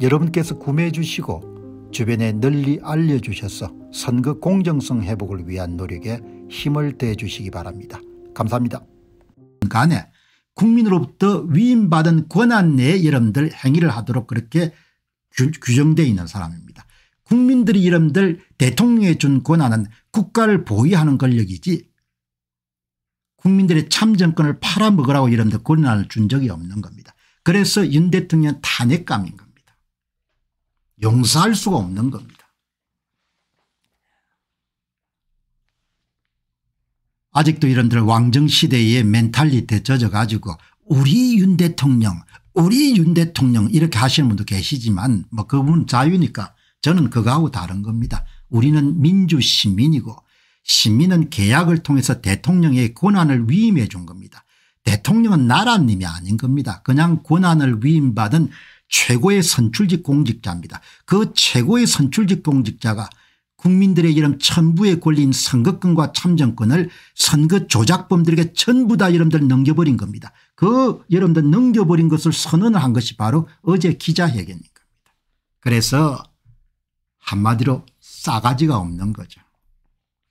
여러분께서 구매해 주시고 주변에 널리 알려주셔서 선거 공정성 회복을 위한 노력에 힘을 대해 주시기 바랍니다. 감사합니다. 간에 국민으로부터 위임받은 권한 내에 여러분들 행위를 하도록 그렇게 규정되어 있는 사람입니다. 국민들이 여러분들 대통령에 준 권한은 국가를 보위하는 권력이지 국민들의 참정권을 팔아먹으라고 여러분들 권한을 준 적이 없는 겁니다. 그래서 윤 대통령 탄핵감인 겁니다. 용서할 수가 없는 겁니다. 아직도 이런들 왕정시대의 멘탈리티에 젖어가지고 우리 윤 대통령 우리 윤 대통령 이렇게 하시는 분도 계시지만 뭐 그분 자유니까 저는 그거하고 다른 겁니다. 우리는 민주시민이고 시민은 계약을 통해서 대통령의 권한을 위임해 준 겁니다. 대통령은 나라님이 아닌 겁니다. 그냥 권한을 위임받은 최고의 선출직 공직자입니다. 그 최고의 선출직 공직자가 국민들의 이름 천부에 걸린 선거권과 참정권을 선거 조작범들에게 전부 다 여러분들 넘겨버린 겁니다. 그 여러분들 넘겨버린 것을 선언을 한 것이 바로 어제 기자회견인 겁니다. 그래서 한마디로 싸가지가 없는 거죠.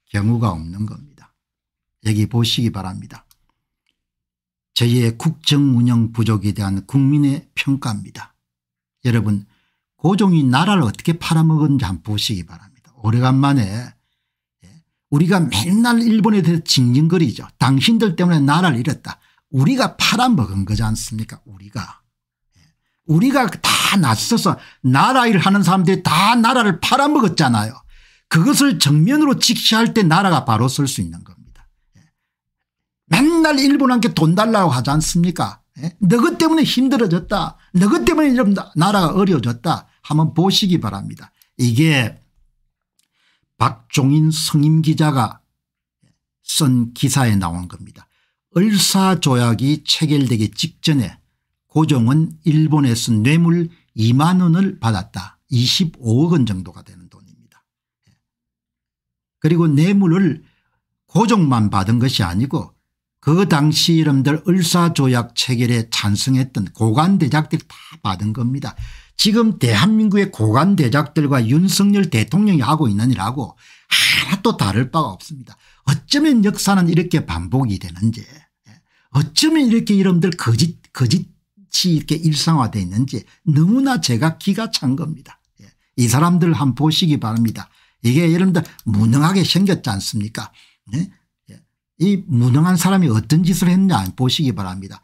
경우가 없는 겁니다. 여기 보시기 바랍니다. 저희의 국정운영 부족에 대한 국민의 평가입니다. 여러분 고종이 나라를 어떻게 팔아먹은지 한 번 보시기 바랍니다. 오래간만에 예, 우리가 맨날 일본에 대해서 징징거리죠. 당신들 때문에 나라를 잃었다. 우리가 팔아먹은 거지 않습니까 우리가. 예, 우리가 다낯서서 나라 일 하는 사람들이 다 나라를 팔아먹었잖아요. 그것을 정면으로 직시할 때 나라가 바로 설 수 있는 겁니다. 예, 맨날 일본한테 돈 달라고 하지 않습니까 네? 너것 때문에 힘들어졌다. 너것 때문에 이 나라가 어려워졌다. 한번 보시기 바랍니다. 이게 박종인 성임 기자가 쓴 기사에 나온 겁니다. 을사조약이 체결되기 직전에 고종은 일본에서 뇌물 2만 원을 받았다. 25억 원 정도가 되는 돈입니다. 예. 그리고 뇌물을 고종만 받은 것이 아니고 그 당시 이름들 을사조약 체결에 찬성했던 고관대작들다 받은 겁니다. 지금 대한민국의 고관대작들과 윤석열 대통령이 하고 있는 일하고 하나도 다를 바가 없습니다. 어쩌면 역사는 이렇게 반복이 되는지 예, 어쩌면 이렇게 이름들 거짓, 거짓이 이렇게 일상화되어 있는지 너무나 제가 기가 찬 겁니다. 예, 이 사람들 한번 보시기 바랍니다. 이게 여러분들 무능하게 생겼지 않습니까 네? 이 무능한 사람이 어떤 짓을 했냐 보시기 바랍니다.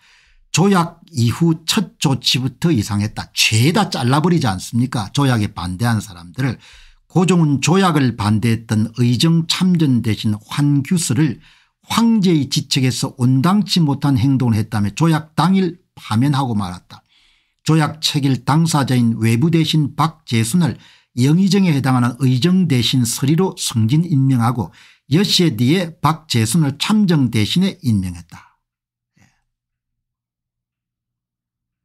조약 이후 첫 조치부터 이상했다. 죄다 잘라버리지 않습니까 조약에 반대한 사람들을 고종은 조약을 반대했던 의정 참전 대신 환규수를 황제의 지책에서 온당치 못한 행동을 했다며 조약 당일 파면하고 말았다. 조약 체결 당사자인 외부 대신 박재순을 영의정에 해당하는 의정 대신 서리로 승진 임명하고 여시새 뒤에 박재순을 참정 대신에 임명했다. 예.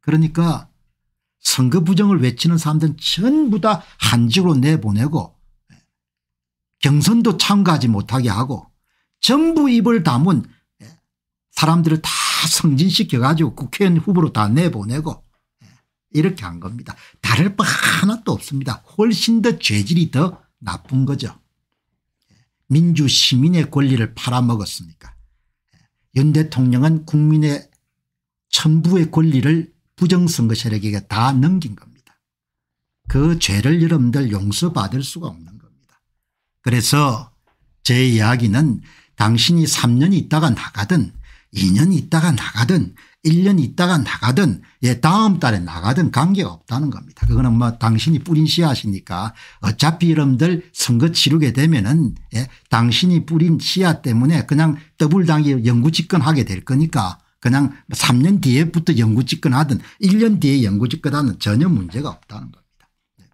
그러니까 선거 부정을 외치는 사람들은 전부 다 한직으로 내보내고 예. 경선도 참가하지 못하게 하고 전부 입을 담은 예. 사람들을 다 성진시켜 가지고 국회의원 후보로 다 내보내고 이렇게 한 겁니다. 다를 바 하나도 없습니다. 훨씬 더 죄질이 더 나쁜 거죠. 민주 시민의 권리를 팔아먹었습니까 윤 대통령은 국민의 천부의 권리를 부정선거 세력에게 다 넘긴 겁니다. 그 죄를 여러분들 용서받을 수가 없는 겁니다. 그래서 제 이야기는 당신이 3년 있다가 나가든 2년 있다가 나가든 1년 있다가 나가든 예 다음 달에 나가든 관계가 없다는 겁니다. 그거는 뭐 당신이 뿌린 씨앗이니까 어차피 여러분들 선거 치르게 되면은 예 당신이 뿌린 씨앗 때문에 그냥 더블당이 영구집권하게 될 거니까 그냥 3년 뒤에부터 영구집권하든 1년 뒤에 영구집권하든 전혀 문제가 없다는 겁니다. 네.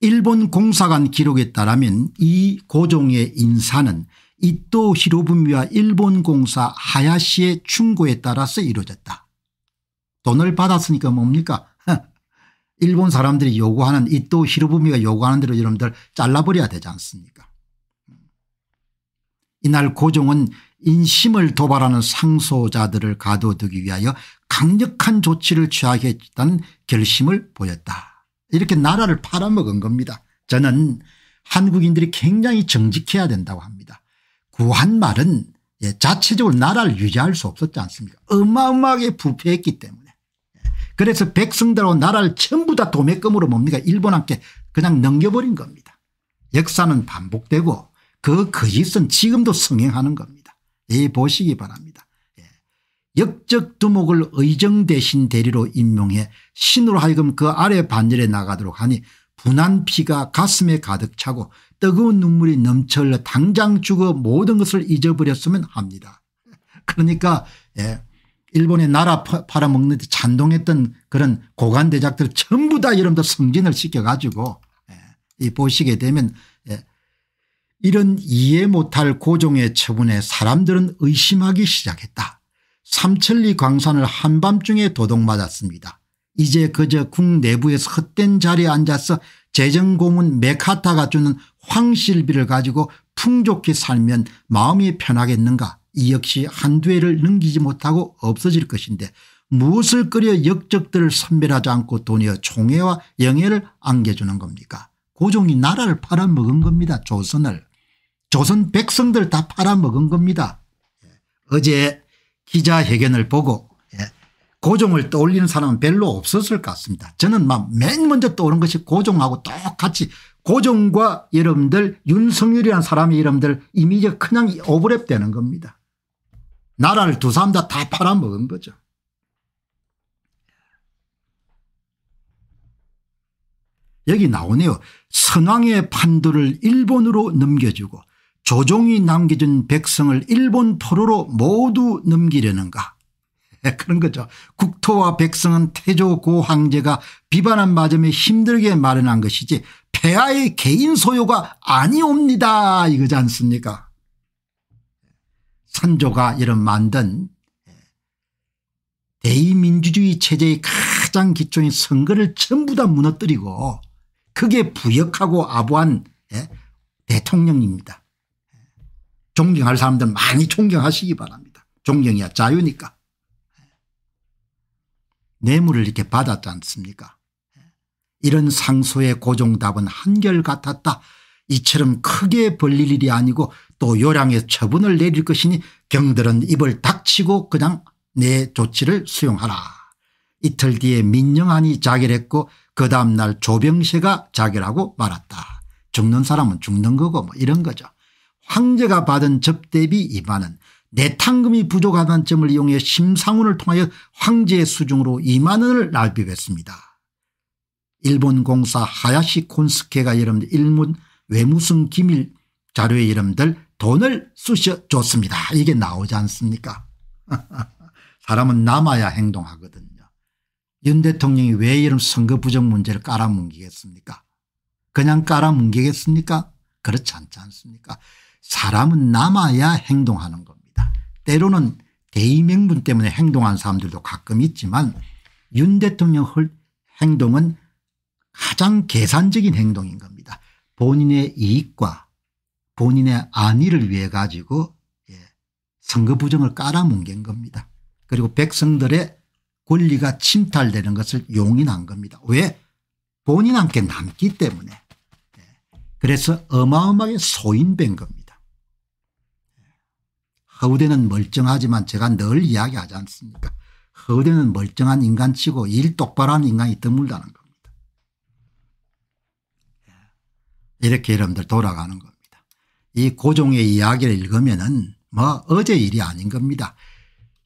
일본 공사관 기록에 따르면 이 고종의 인사는 이토 히로부미와 일본 공사 하야시의 충고에 따라서 이루어졌다. 돈을 받았으니까 뭡니까 일본 사람들이 요구하는 이토 히로부미가 요구하는 대로 여러분들 잘라버려야 되지 않습니까 이날 고종은 인심을 도발하는 상소자들을 가둬두기 위하여 강력한 조치를 취하겠다는 결심을 보였다. 이렇게 나라를 팔아먹은 겁니다. 저는 한국인들이 굉장히 정직해야 된다고 합니다. 구한 말은 예, 자체적으로 나라를 유지할 수 없었지 않습니까 어마어마하게 부패했기 때문에 그래서 백성들하고 나라를 전부 다 도매금으로 뭡니까 일본한테 그냥 넘겨버린 겁니다. 역사는 반복되고 그 거짓은 지금도 성행하는 겁니다. 이 예, 보시기 바랍니다. 예. 역적 두목을 의정 대신 대리로 임명해 신으로 하여금 그 아래 반열에 나가도록 하니 분한 피가 가슴에 가득 차고 뜨거운 눈물이 넘쳐흘러 당장 죽어 모든 것을 잊어버렸으면 합니다. 그러니까 예, 일본의 나라 팔아먹는 데 찬동했던 그런 고관대작들 전부 다 여러분들 승진을 시켜가지고 예, 이 보시게 되면 예, 이런 이해 못할 고종의 처분에 사람들은 의심하기 시작했다. 삼천리 광산을 한밤중에 도둑맞았습니다. 이제 그저 궁 내부에서 헛된 자리에 앉아서 재정고문 메카타가 주는 황실비를 가지고 풍족히 살면 마음이 편하겠는가 이 역시 한두 해를 넘기지 못하고 없어질 것인데 무엇을 끓여 역적들을 선별하지 않고 돈이여 총애와 영애를 안겨주는 겁니까 고종이 나라를 팔아먹은 겁니다 조선을 조선 백성들 다 팔아먹은 겁니다 예. 어제 기자회견을 보고 고종을 떠올리는 사람은 별로 없었을 것 같습니다. 저는 막 맨 먼저 떠오른 것이 고종하고 똑같이 고종과 여러분들 윤석열이라는 사람이 여러분들 이미지가 그냥 오버랩 되는 겁니다. 나라를 두 사람 다, 다 팔아먹은 거죠. 여기 나오네요. 선왕의 판도를 일본으로 넘겨주고 조종이 남겨준 백성을 일본 포로로 모두 넘기려는가 그런 거죠. 국토와 백성은 태조 고 황제가 비반한 맞음에 힘들게 마련한 것이지 폐하의 개인 소유가 아니옵니다 이거지 않습니까 선조가 이런 만든 대의민주주의 체제의 가장 기초인 선거를 전부 다 무너뜨리고 크게 부역하고 아부한 예, 대통령입니다. 존경할 사람들 많이 존경하시기 바랍니다. 존경이야 자유니까. 뇌물을 이렇게 받았지 않습니까 이런 상소의 고종답은 한결같았다. 이처럼 크게 벌릴 일이 아니고 또 요량의 처분을 내릴 것이니 경들은 입을 닥치고 그냥 내 조치를 수용하라. 이틀 뒤에 민영환이 자결했고 그 다음날 조병세가 자결하고 말았다. 죽는 사람은 죽는 거고 뭐 이런 거죠. 황제가 받은 접대비 이만은 내탕금이 부족하다는 점을 이용해 심상훈을 통하여 황제의 수중으로 2만 원을 납입했습니다. 일본 공사 하야시 콘스케가 여러분들 일본 외무성 기밀 자료에 여러분들 돈을 쑤셔줬습니다. 이게 나오지 않습니까 사람은 남아야 행동하거든요. 윤 대통령이 왜 이런 선거 부정 문제를 깔아뭉기겠습니까 그냥 깔아뭉기겠습니까 그렇지 않지 않습니까? 사람은 남아야 행동하는 거. 때로는 대의명분 때문에 행동한 사람들도 가끔 있지만 윤 대통령 행동은 가장 계산적인 행동인 겁니다. 본인의 이익과 본인의 안위를 위해 가지고 예, 선거 부정을 깔아뭉갠 겁니다. 그리고 백성들의 권리가 침탈되는 것을 용인한 겁니다. 왜? 본인한테 남기 때문에. 예, 그래서 어마어마하게 소인된 겁니다. 허우대는 멀쩡하지만 제가 늘 이야기하지 않습니까 허우대는 멀쩡한 인간치고 일 똑바로 하는 인간이 드물다는 겁니다. 예. 이렇게 여러분들 돌아가는 겁니다. 이 고종의 이야기를 읽으면은 뭐 어제 일이 아닌 겁니다.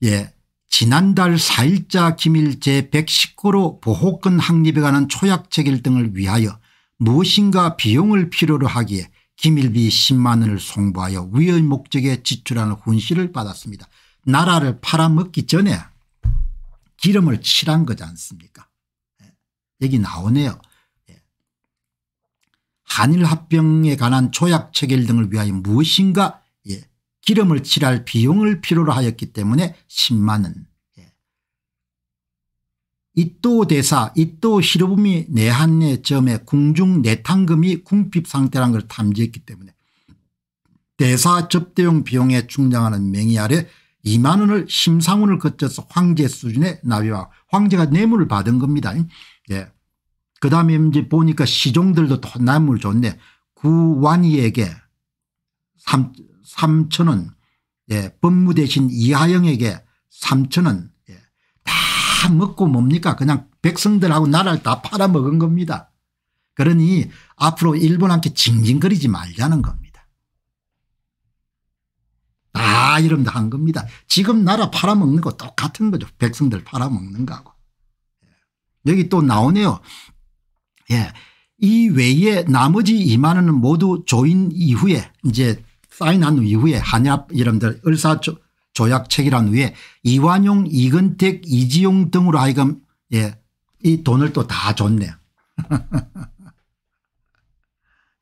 예. 지난달 4일자 기밀 제119로 보호권 확립에 관한 초약책 일 등을 위하여 무엇인가 비용을 필요로 하기에 기밀비 10만 원을 송부하여 위의 목적에 지출하는 훈시를 받았습니다. 나라를 팔아먹기 전에 기름을 칠한 거지 않습니까 여기 예. 나오네요. 예. 한일합병에 관한 조약체결 등을 위하여 무엇인가 예. 기름을 칠할 비용을 필요로 하였기 때문에 10만 원 이또 대사 이또 시로부미 내한내 점에 궁중 내탕금이 궁핍 상태라는걸 탐지했기 때문에 대사 접대용 비용에 충당하는 명의 아래 2만 원을 심상원을 거쳐서 황제 수준의 나비와 황제가 뇌물을 받은 겁니다. 예. 그 다음에 이제 보니까 시종들도 또 뇌물 줬네. 구완이에게 3천 원 예. 법무대신 이하영에게 3천 원다 먹고 뭡니까 그냥 백성들하고 나라를 다 팔아먹은 겁니다. 그러니 앞으로 일본한테 징징거리지 말자는 겁니다. 다 이름 다한 겁니다. 지금 나라 팔아먹는 거 똑같은 거죠. 백성들 팔아먹는 거하고. 예. 여기 또 나오네요. 예. 이 외에 나머지 2만 원은 모두 조인 이후에 이제 사인한 이후에 한야 이름들 을사 조약 체결한 후에 이완용 이근택 이지용 등으로 하여금 예, 이 돈을 또 다 줬네요.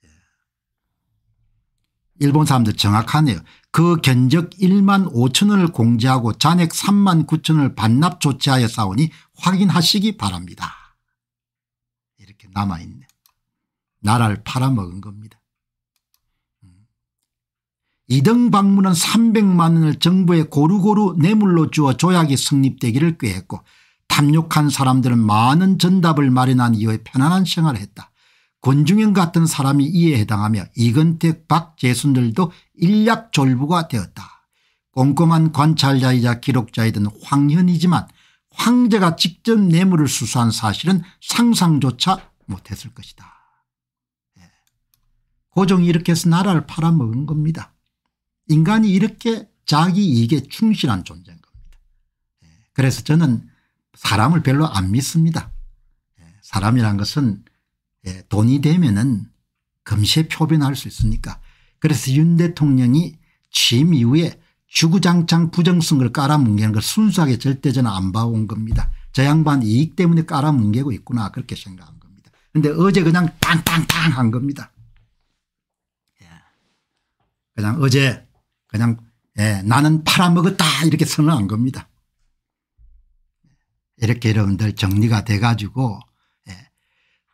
예. 일본 사람들 정확하네요. 그 견적 1만 5천 원을 공제하고 잔액 3만 9천 원을 반납 조치하여 싸우니 확인하시기 바랍니다. 이렇게 남아있네. 나라를 팔아먹은 겁니다. 이등 방문은 300만 원을 정부에 고루고루 뇌물로 주어 조약이 성립되기를 꾀했고 탐욕한 사람들은 많은 전답을 마련한 이후에 편안한 생활을 했다. 권중현 같은 사람이 이에 해당하며 이근택 박재순들도 일약졸부가 되었다. 꼼꼼한 관찰자이자 기록자이던 황현이지만 황제가 직접 뇌물을 수수한 사실은 상상조차 못했을 것이다. 예. 고종이 이렇게 해서 나라를 팔아먹은 겁니다. 인간이 이렇게 자기 이익에 충실한 존재인 겁니다. 예, 그래서 저는 사람을 별로 안 믿습니다. 예, 사람이란 것은 예, 돈이 되면은 금시에 표변할 수 있으니까 그래서 윤 대통령이 취임 이후에 주구장창 부정선거 깔아뭉개는 걸 순수하게 절대 저는 안 봐온 겁니다. 저 양반 이익 때문에 깔아뭉개고 있구나 그렇게 생각한 겁니다. 그런데 어제 그냥 땅땅땅 한 겁니다. 그냥 어제 그냥 예, 나는 팔아먹었다 이렇게 선언한 겁니다. 이렇게 여러분들 정리가 돼 가지고 예.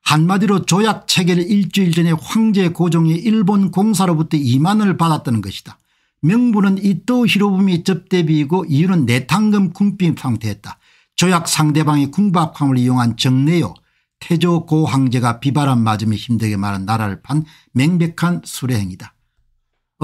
한마디로 조약 체결 일주일 전에 황제 고종이 일본 공사로부터 2만원을 받았다는 것이다. 명분은 이토 히로부미 접대비이고 이유는 내탕금 궁핍 상태였다. 조약 상대방이 궁박함을 이용한 정례요 태조 고황제가 비바람 맞으며 힘들게 말한 나라를 판 맹백한 수레행위다.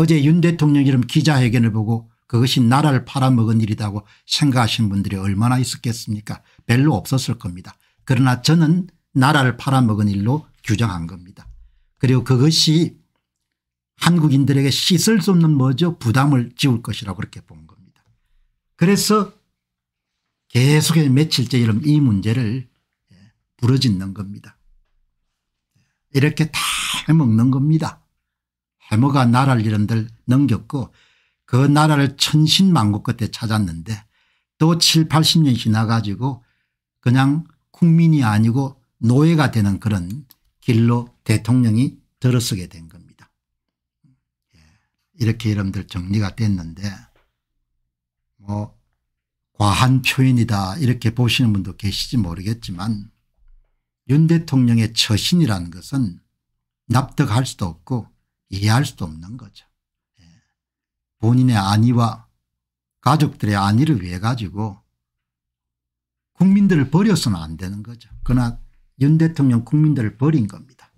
어제 윤 대통령 이름 기자회견을 보고 그것이 나라를 팔아먹은 일이라고 생각하신 분들이 얼마나 있었겠습니까 별로 없었을 겁니다. 그러나 저는 나라를 팔아먹은 일로 규정한 겁니다. 그리고 그것이 한국인들에게 씻을 수 없는 뭐죠 부담을 지울 것이라고 그렇게 본 겁니다. 그래서 계속해 며칠째 이런 이 문제를 예, 부러짓는 겁니다. 이렇게 다 해먹는 겁니다. 해머가 나라를 잃은 들 넘겼고 그 나라를 천신만고 끝에 찾았는데 또 7, 80년 지나가지고 그냥 국민이 아니고 노예가 되는 그런 길로 대통령이 들어서게 된 겁니다. 예, 이렇게 여러분들 정리가 됐는데 뭐 과한 표현이다 이렇게 보시는 분도 계시지 모르겠지만 윤 대통령의 처신이라는 것은 납득할 수도 없고 이해할 수도 없는 거죠. 예. 본인의 안위와 가족들의 안위를 위해 가지고 국민들을 버려서는 안 되는 거죠. 그러나 윤 대통령 국민들을 버린 겁니다.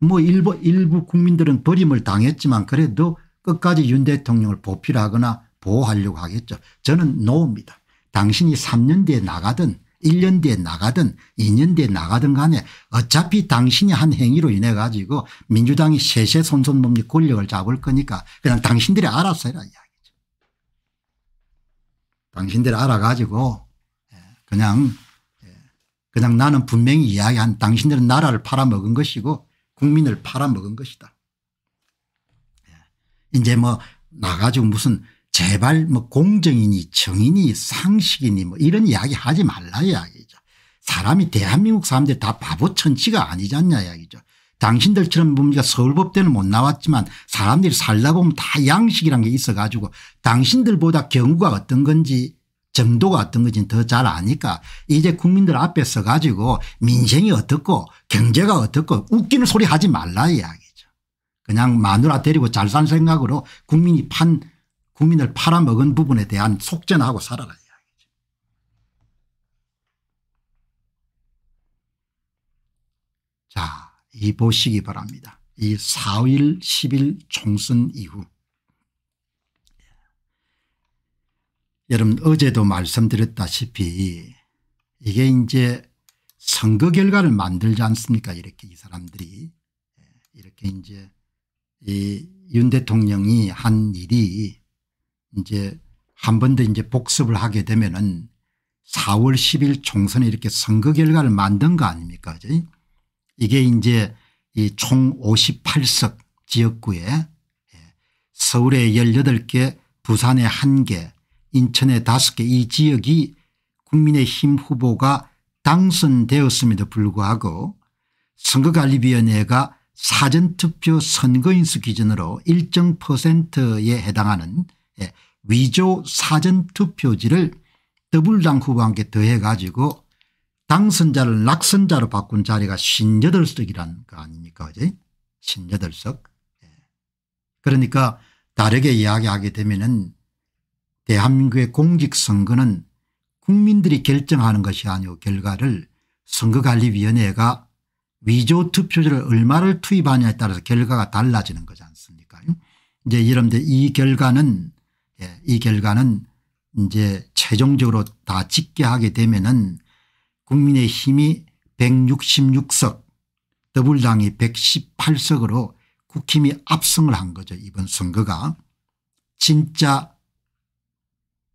뭐 일부, 일부 국민들은 버림을 당했지만 그래도 끝까지 윤 대통령을 보필하거나 보호하려고 하겠죠. 저는 노입니다. 당신이 3년 뒤에 나가든 1년 뒤에 나가든 2년 뒤에 나가든 간에 어차피 당신이 한 행위로 인해 가지고 민주당이 세세손손 몸이 권력을 잡을 거니까 그냥 당신들이 알아서 해라 이야기죠. 당신들이 알아가지고 예, 그냥 예, 그냥 나는 분명히 이야기한 당신들은 나라를 팔아먹은 것이고 국민을 팔아먹은 것이다. 예, 이제 뭐 나가지고 무슨 제발 뭐 공정이니 정의니 상식이니 뭐 이런 이야기 하지 말라 이야기죠. 사람이 대한민국 사람들 다 바보 천치가 아니잖냐 이야기죠. 당신들처럼 뭡니까 서울법대는 못 나왔지만 사람들이 살다 보면 다 양식이란 게 있어 가지고 당신들보다 경우가 어떤 건지 정도가 어떤 건지 더잘 아니까 이제 국민들 앞에 서 가지고 민생이 어떻고 경제가 어떻고 웃기는 소리 하지 말라 이야기죠. 그냥 마누라 데리고 잘 산 생각으로 국민이 판 국민을 팔아먹은 부분에 대한 속죄나 하고 살아라 이야기죠. 자, 이 보시기 바랍니다. 이 4일 10일 총선 이후 여러분 어제도 말씀드렸다시피 이게 이제 선거 결과를 만들지 않습니까 이렇게 이 사람들이 예, 이렇게 이제 이 윤 대통령이 한 일이 이제 한 번 더 이제 복습을 하게 되면은 4월 10일 총선에 이렇게 선거 결과를 만든 거 아닙니까? 그지? 이게 이제 이총 58석 지역구에 예, 서울에 18개 부산에 1개 인천에 5개 이 지역이 국민의힘 후보가 당선되었음에도 불구하고 선거관리위원회가 사전투표 선거인수 기준으로 일정 퍼센트에 해당하는 예, 위조 사전투표지를 더블당 후보한테 더해 가지고 당선자를 낙선자로 바꾼 자리가 신여덟석이라는 거 아닙니까 어제 신여덟석 예. 그러니까 다르게 이야기하게 되면 은 대한민국의 공직선거는 국민들이 결정하는 것이 아니고 결과를 선거관리위원회가 위조 투표지를 얼마를 투입하냐에 따라서 결과가 달라지는 거지 않습니까 이제 이런데 이 결과는 예, 이 결과는 이제 최종적으로 다집계 하게 되면은 국민의 힘이 166석 더불당이 118석으로 국힘이 압승을 한 거죠 이번 선거가 진짜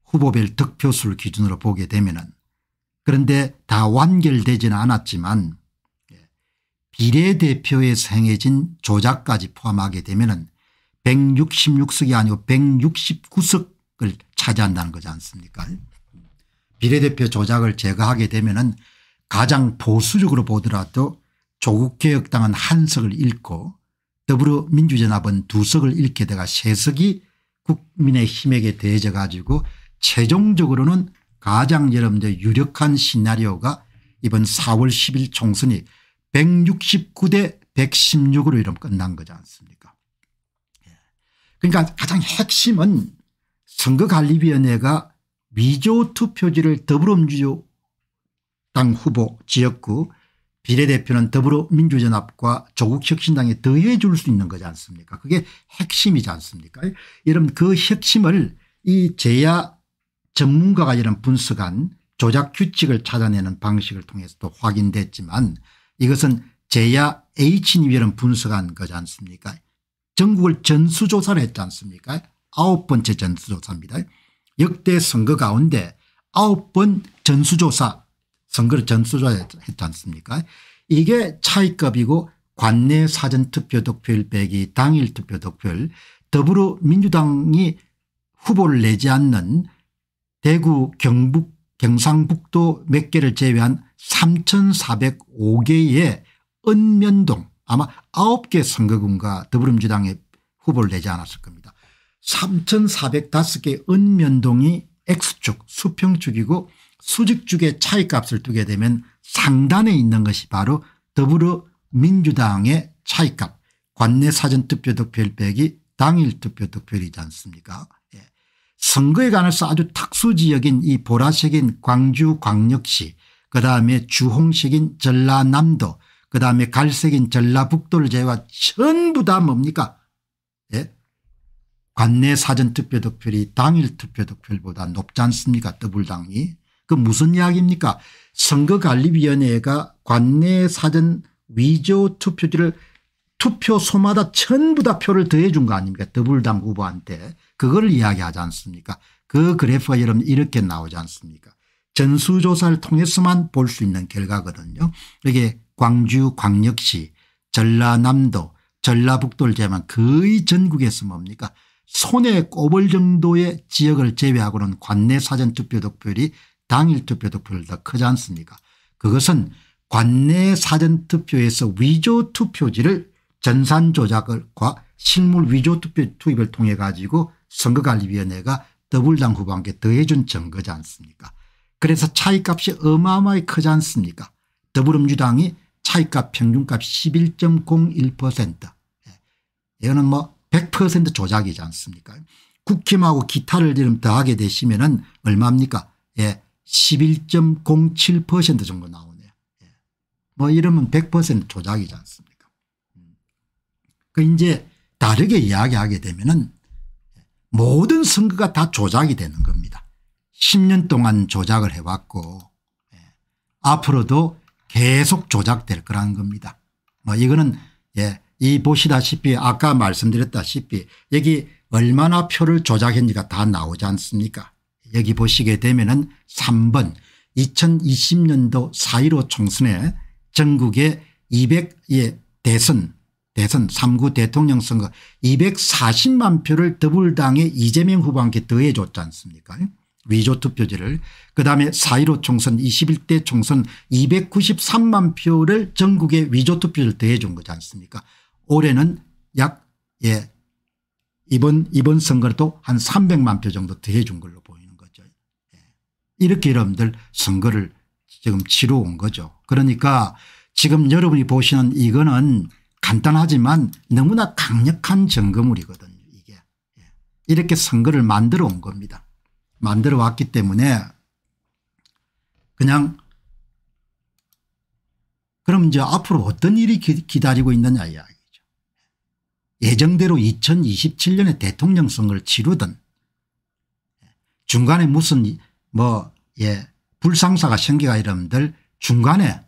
후보별 득표수를 기준으로 보게 되면은 그런데 다 완결되지는 않았지만 예, 비례대표에서 행해진 조작까지 포함하게 되면은 166석이 아니고 169석을 차지한다는 거지 않습니까 비례대표 조작을 제거하게 되면 가장 보수적으로 보더라도 조국개혁당은 한 석을 잃고 더불어민주연합은 두 석을 잃게 되가 세 석이 국민의힘에게 대해져 가지고 최종적으로는 가장 여러분들 유력한 시나리오가 이번 4월 10일 총선이 169대 116으로 이름 끝난 거지 않습니까 그러니까 가장 핵심은 선거관리위원회가 위조 투표지를 더불어민주당 후보 지역구 비례대표는 더불어민주연합과 조국혁신당에 더해 줄 수 있는 거지 않습니까 그게 핵심이지 않습니까 여러분 그 핵심을 이 제야 전문가가 이런 분석한 조작 규칙을 찾아내는 방식을 통해서도 확인됐지만 이것은 제야 H님이 이런 분석한 거지 않습니까 전국을 전수조사를 했지 않습니까 아홉 번째 전수조사입니다. 역대 선거 가운데 아홉 번 전수조사 선거를 전수조사했지 않습니까 이게 차이값이고 관내 사전투표 득표율 빼기 당일 투표 득표율 더불어민주당이 후보를 내지 않는 대구 경북 경상북도 몇 개를 제외한 3405개의 은 면동 아마 9개 선거군과 더불어민주당의 후보를 내지 않았을 겁니다. 3 4 0 5개 은면동이 X축 수평축이고 수직축의 차이값을 두게 되면 상단에 있는 것이 바로 더불어민주당의 차이값 관내 사전투표 득표율 빼기 당일 투표 득표율이지 않습니까 예. 선거에 관해서 아주 특수지역인 이 보라색인 광주 광역시 그다음에 주홍색인 전라남도 그다음에 갈색인 전라북도를 제외한 전부 다 뭡니까 예? 관내 사전투표 득표율이 당일 투표 득표율보다 높지 않습니까 더불당이 그 무슨 이야기입니까 선거관리위원회가 관내 사전 위조 투표지를 투표소마다 전부 다 표를 더해 준 거 아닙니까 더불당 후보한테 그걸 이야기하지 않습니까 그 그래프가 여러분 이렇게 나오지 않습니까 전수조사를 통해서만 볼 수 있는 결과거든요 이게 광주광역시 전라남도 전라북도를 제외한 거의 전국에서 뭡니까 손에 꼽을 정도의 지역을 제외하고는 관내 사전투표 득표율이 당일 투표 득표율 더 크지 않습니까 그것은 관내 사전투표에서 위조 투표지를 전산 조작과 실물 위조 투표 투입을 통해 가지고 선거관리위원회가 더블당 후보한테 더해준 증거지 않습니까 그래서 차이값이 어마어마히 크지 않습니까 더불어민주당이 차이값 평균값 11.01% 예. 이거는 뭐 100% 조작이지 않습니까 국힘하고 기타를 이름 더하게 되시면 은 얼마입니까 예, 11.07% 정도 나오네요. 예. 뭐 이러면 100% 조작이지 않습니까 음. 그 이제 다르게 이야기하게 되면 은 모든 선거가 다 조작이 되는 겁니다. 10년 동안 조작을 해왔고 예. 앞으로도 계속 조작될 거라는 겁니다. 뭐 이거는 예, 이 보시다시피 아까 말씀드렸다시피 여기 얼마나 표를 조작했는지가 다 나오지 않습니까 여기 보시게 되면 은 3번 2020년도 4.15 총선에 전국에 200 예, 대선 대선 3구 대통령 선거 240만 표를 더불당의 이재명 후보한테 더해줬지 않습니까 위조 투표지를 그다음에 4.15 총선 21대 총선 293만 표를 전국의 위조 투표를 더해 준 거지 않습니까 올해는 약 예. 이번 이번 선거도 한 300만 표 정도 더해 준 걸로 보이는 거죠. 예. 이렇게 여러분들 선거를 지금 치러 온 거죠. 그러니까 지금 여러분이 보시는 이거는 간단하지만 너무나 강력한 점검물이거든요 이게. 예. 이렇게 선거를 만들어 온 겁니다. 만들어 왔기 때문에 그냥 그럼 이제 앞으로 어떤 일이 기, 다리고 있느냐 이야기죠. 예정대로 2027년에 대통령 선거를 치르든 중간에 무슨 뭐 예, 불상사가 생겨가 이러분들 중간에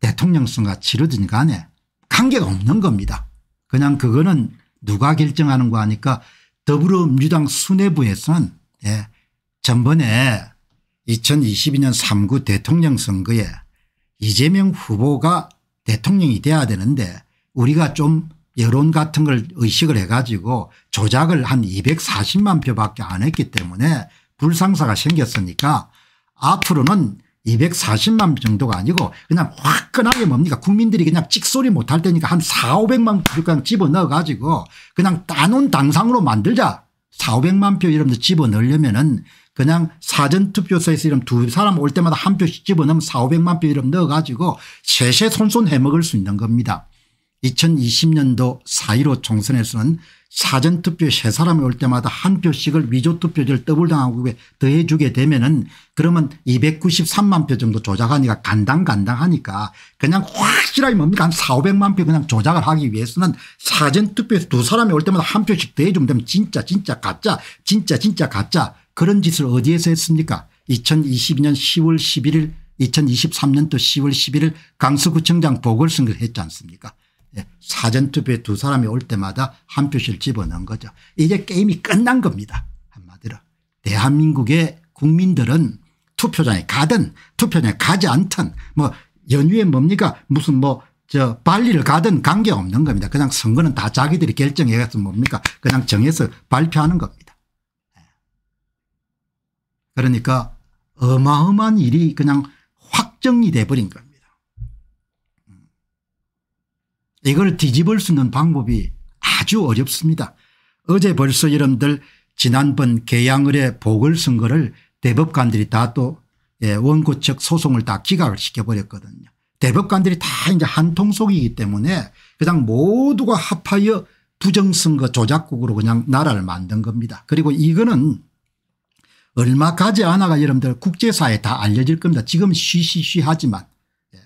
대통령 선거가 치르든 간에 관계가 없는 겁니다. 그냥 그거는 누가 결정하는 거 하니까 더불어민주당 수뇌부에서는 예, 전번에 2022년 3구 대통령 선거에 이재명 후보가 대통령이 돼야 되는데 우리가 좀 여론 같은 걸 의식을 해 가지고 조작을 한 240만 표밖에 안 했기 때문에 불상사가 생겼으니까 앞으로는 240만 정도가 아니고 그냥 화끈하게 뭡니까 국민들이 그냥 찍소리 못할 테니까 한 4, 500만 표 그냥 집어넣어 가지고 그냥 따놓은 당상으로 만들자 4, 500만 표이러분들 집어넣으려면 은 그냥 사전투표소에서 이름두 사람 올 때마다 한 표씩 집어넣으면 4, 500만 표 이름 넣어가지고 세세 손손 해먹을 수 있는 겁니다. 2020년도 4.15 총선에서는 사전투표 에세 사람이 올 때마다 한 표씩을 위조투표제를 더블당하고 더해 주게 되면 은 그러면 293만 표 정도 조작하니까 간당간당하니까 그냥 확실하게 뭡니까 한 4, 500만 표 그냥 조작을 하기 위해서는 사전투표에서 두 사람이 올 때마다 한 표씩 더해 주면 되면 진짜 진짜 가짜 진짜 진짜 가짜 그런 짓을 어디에서 했습니까 2022년 10월 11일 2023년도 10월 11일 강서구청장 보궐선거 했지 않습니까 예. 사전투표에 두 사람이 올 때마다 한 표씩 집어넣은 거죠. 이제 게임이 끝난 겁니다. 한마디로. 대한민국의 국민들은 투표장에 가든 투표장에 가지 않든 뭐연휴에 뭡니까 무슨 뭐저 발리를 가든 관계없는 겁니다. 그냥 선거는 다 자기들이 결정해서 뭡니까 그냥 정해서 발표하는 겁니다. 그러니까 어마어마한 일이 그냥 확정이 돼버린 겁니다. 이걸 뒤집을 수 있는 방법이 아주 어렵습니다. 어제 벌써 여러분들 지난번 개양을의 보궐선거를 대법관들이 다또 예, 원고 측 소송을 다 기각을 시켜버렸거든요. 대법관들이 다 이제 한통속이기 때문에 그냥 모두가 합하여 부정선거 조작국으로 그냥 나라를 만든 겁니다. 그리고 이거는 얼마 가지 않아가 여러분들 국제사에 회다 알려질 겁니다. 지금 쉬쉬쉬 하지만 예.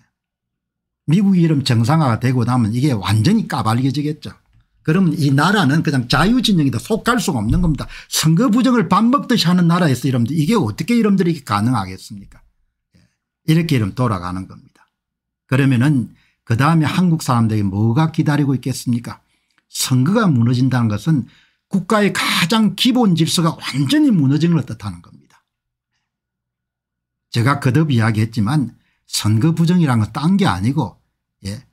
미국이 이름 정상화가 되고 나면 이게 완전히 까발리게지겠죠 그러면 이 나라는 그냥 자유진영이다 속할 수가 없는 겁니다. 선거 부정을 밥 먹듯이 하는 나라에서 여러분들 이게 어떻게 여러분들이 가능하겠습니까 예. 이렇게 이름 돌아가는 겁니다. 그러면은 그 다음에 한국 사람들이 뭐가 기다리고 있겠습니까 선거가 무너진다는 것은 국가의 가장 기본 질서가 완전히 무너진 걸 뜻하는 겁니다. 제가 거듭 이야기했지만 선거 부정이라 건딴 게 아니고 예.